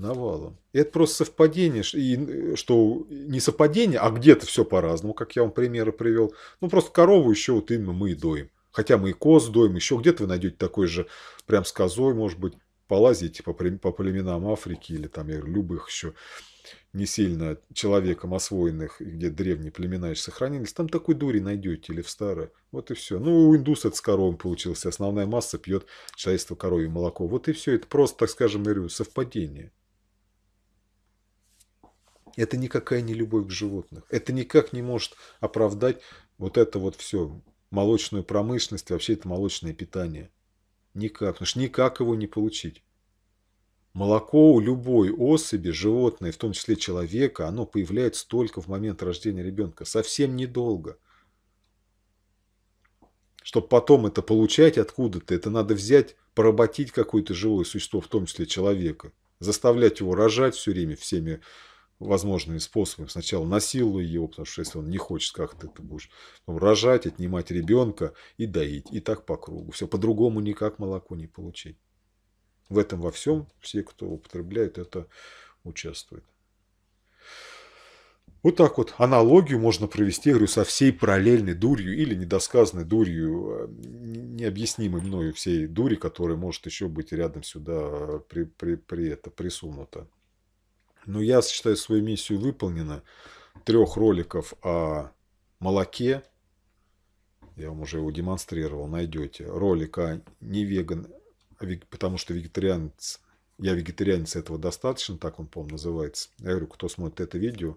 навалом. И это просто совпадение, э, что не совпадение, а где-то все по-разному, как я вам примеры привел. Ну, просто корову еще вот именно мы и доим. Хотя мы и коз доим, еще где-то вы найдете такой же, прям с козой, может быть, полазите по, по племенам Африки или там говорю, любых еще не сильно человеком освоенных, где древние племена еще сохранились, там такой дури найдете или в старое. Вот и все. Ну, у индус это с коровом получился. Основная масса пьет человечество коровье молоко. Вот и все. Это просто, так скажем, я говорю, совпадение. Это никакая не любовь к животным. Это никак не может оправдать вот это вот все, молочную промышленность, вообще это молочное питание. Никак, потому что никак его не получить. Молоко у любой особи, животное, в том числе человека, оно появляется только в момент рождения ребенка. Совсем недолго. Чтобы потом это получать откуда-то, это надо взять, поработить какое-то живое существо, в том числе человека. Заставлять его рожать все время всеми возможными способами. Сначала насилуй его, потому что если он не хочет, как ты это будешь потом рожать, отнимать ребенка и доить. И так по кругу. Все по-другому никак молоко не получить. В этом во всем все, кто употребляет это, участвуют. Вот так вот аналогию можно провести, я говорю, со всей параллельной дурью или недосказанной дурью, э, необъяснимой мною всей дури, которая может еще быть рядом сюда э, при, при, при это присунута. Но ну, я считаю свою миссию выполнена. Трех роликов о молоке, я вам уже его демонстрировал, найдете. Ролик о не веган, потому что вегетарианец, я вегетарианец, этого достаточно, так он, по-моему, называется. Я говорю, кто смотрит это видео,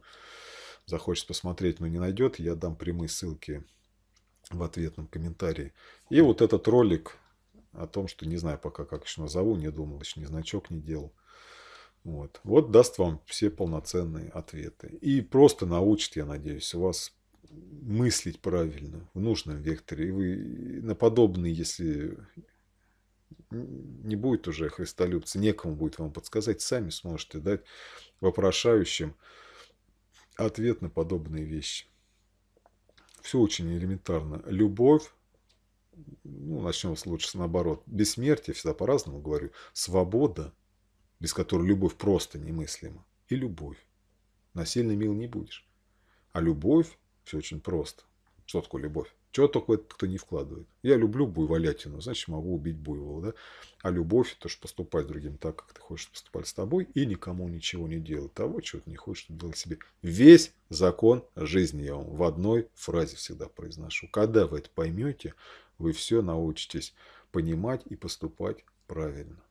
захочет посмотреть, но не найдет, я дам прямые ссылки в ответном комментарии. И вот этот ролик о том, что не знаю пока, как еще назову, не думал, еще ни значок не делал. Вот. вот даст вам все полноценные ответы. И просто научит, я надеюсь, вас мыслить правильно, в нужном векторе. И вы на подобные, если не будет уже христолюбца, некому будет вам подсказать, сами сможете дать вопрошающим ответ на подобные вещи. Все очень элементарно. Любовь, ну, начнем с лучше наоборот. Бессмертие, всегда по-разному говорю. Свобода – без которой любовь просто немыслима, и любовь. Насильно мил не будешь. А любовь – все очень просто. Что такое любовь? Чего только кто не вкладывает. Я люблю буйволятину, значит, могу убить буйвола. Да? А любовь – это же поступать другим так, как ты хочешь поступать с тобой, и никому ничего не делать того, чего ты не хочешь делать себе. Весь закон жизни я вам в одной фразе всегда произношу. Когда вы это поймете, вы все научитесь понимать и поступать правильно.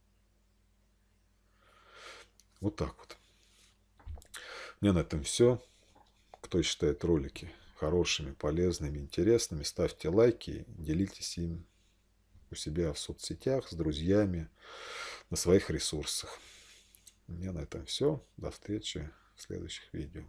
Вот так вот. У меня на этом все. Кто считает ролики хорошими, полезными, интересными, ставьте лайки, делитесь им у себя в соцсетях, с друзьями, на своих ресурсах. У меня на этом все. До встречи в следующих видео.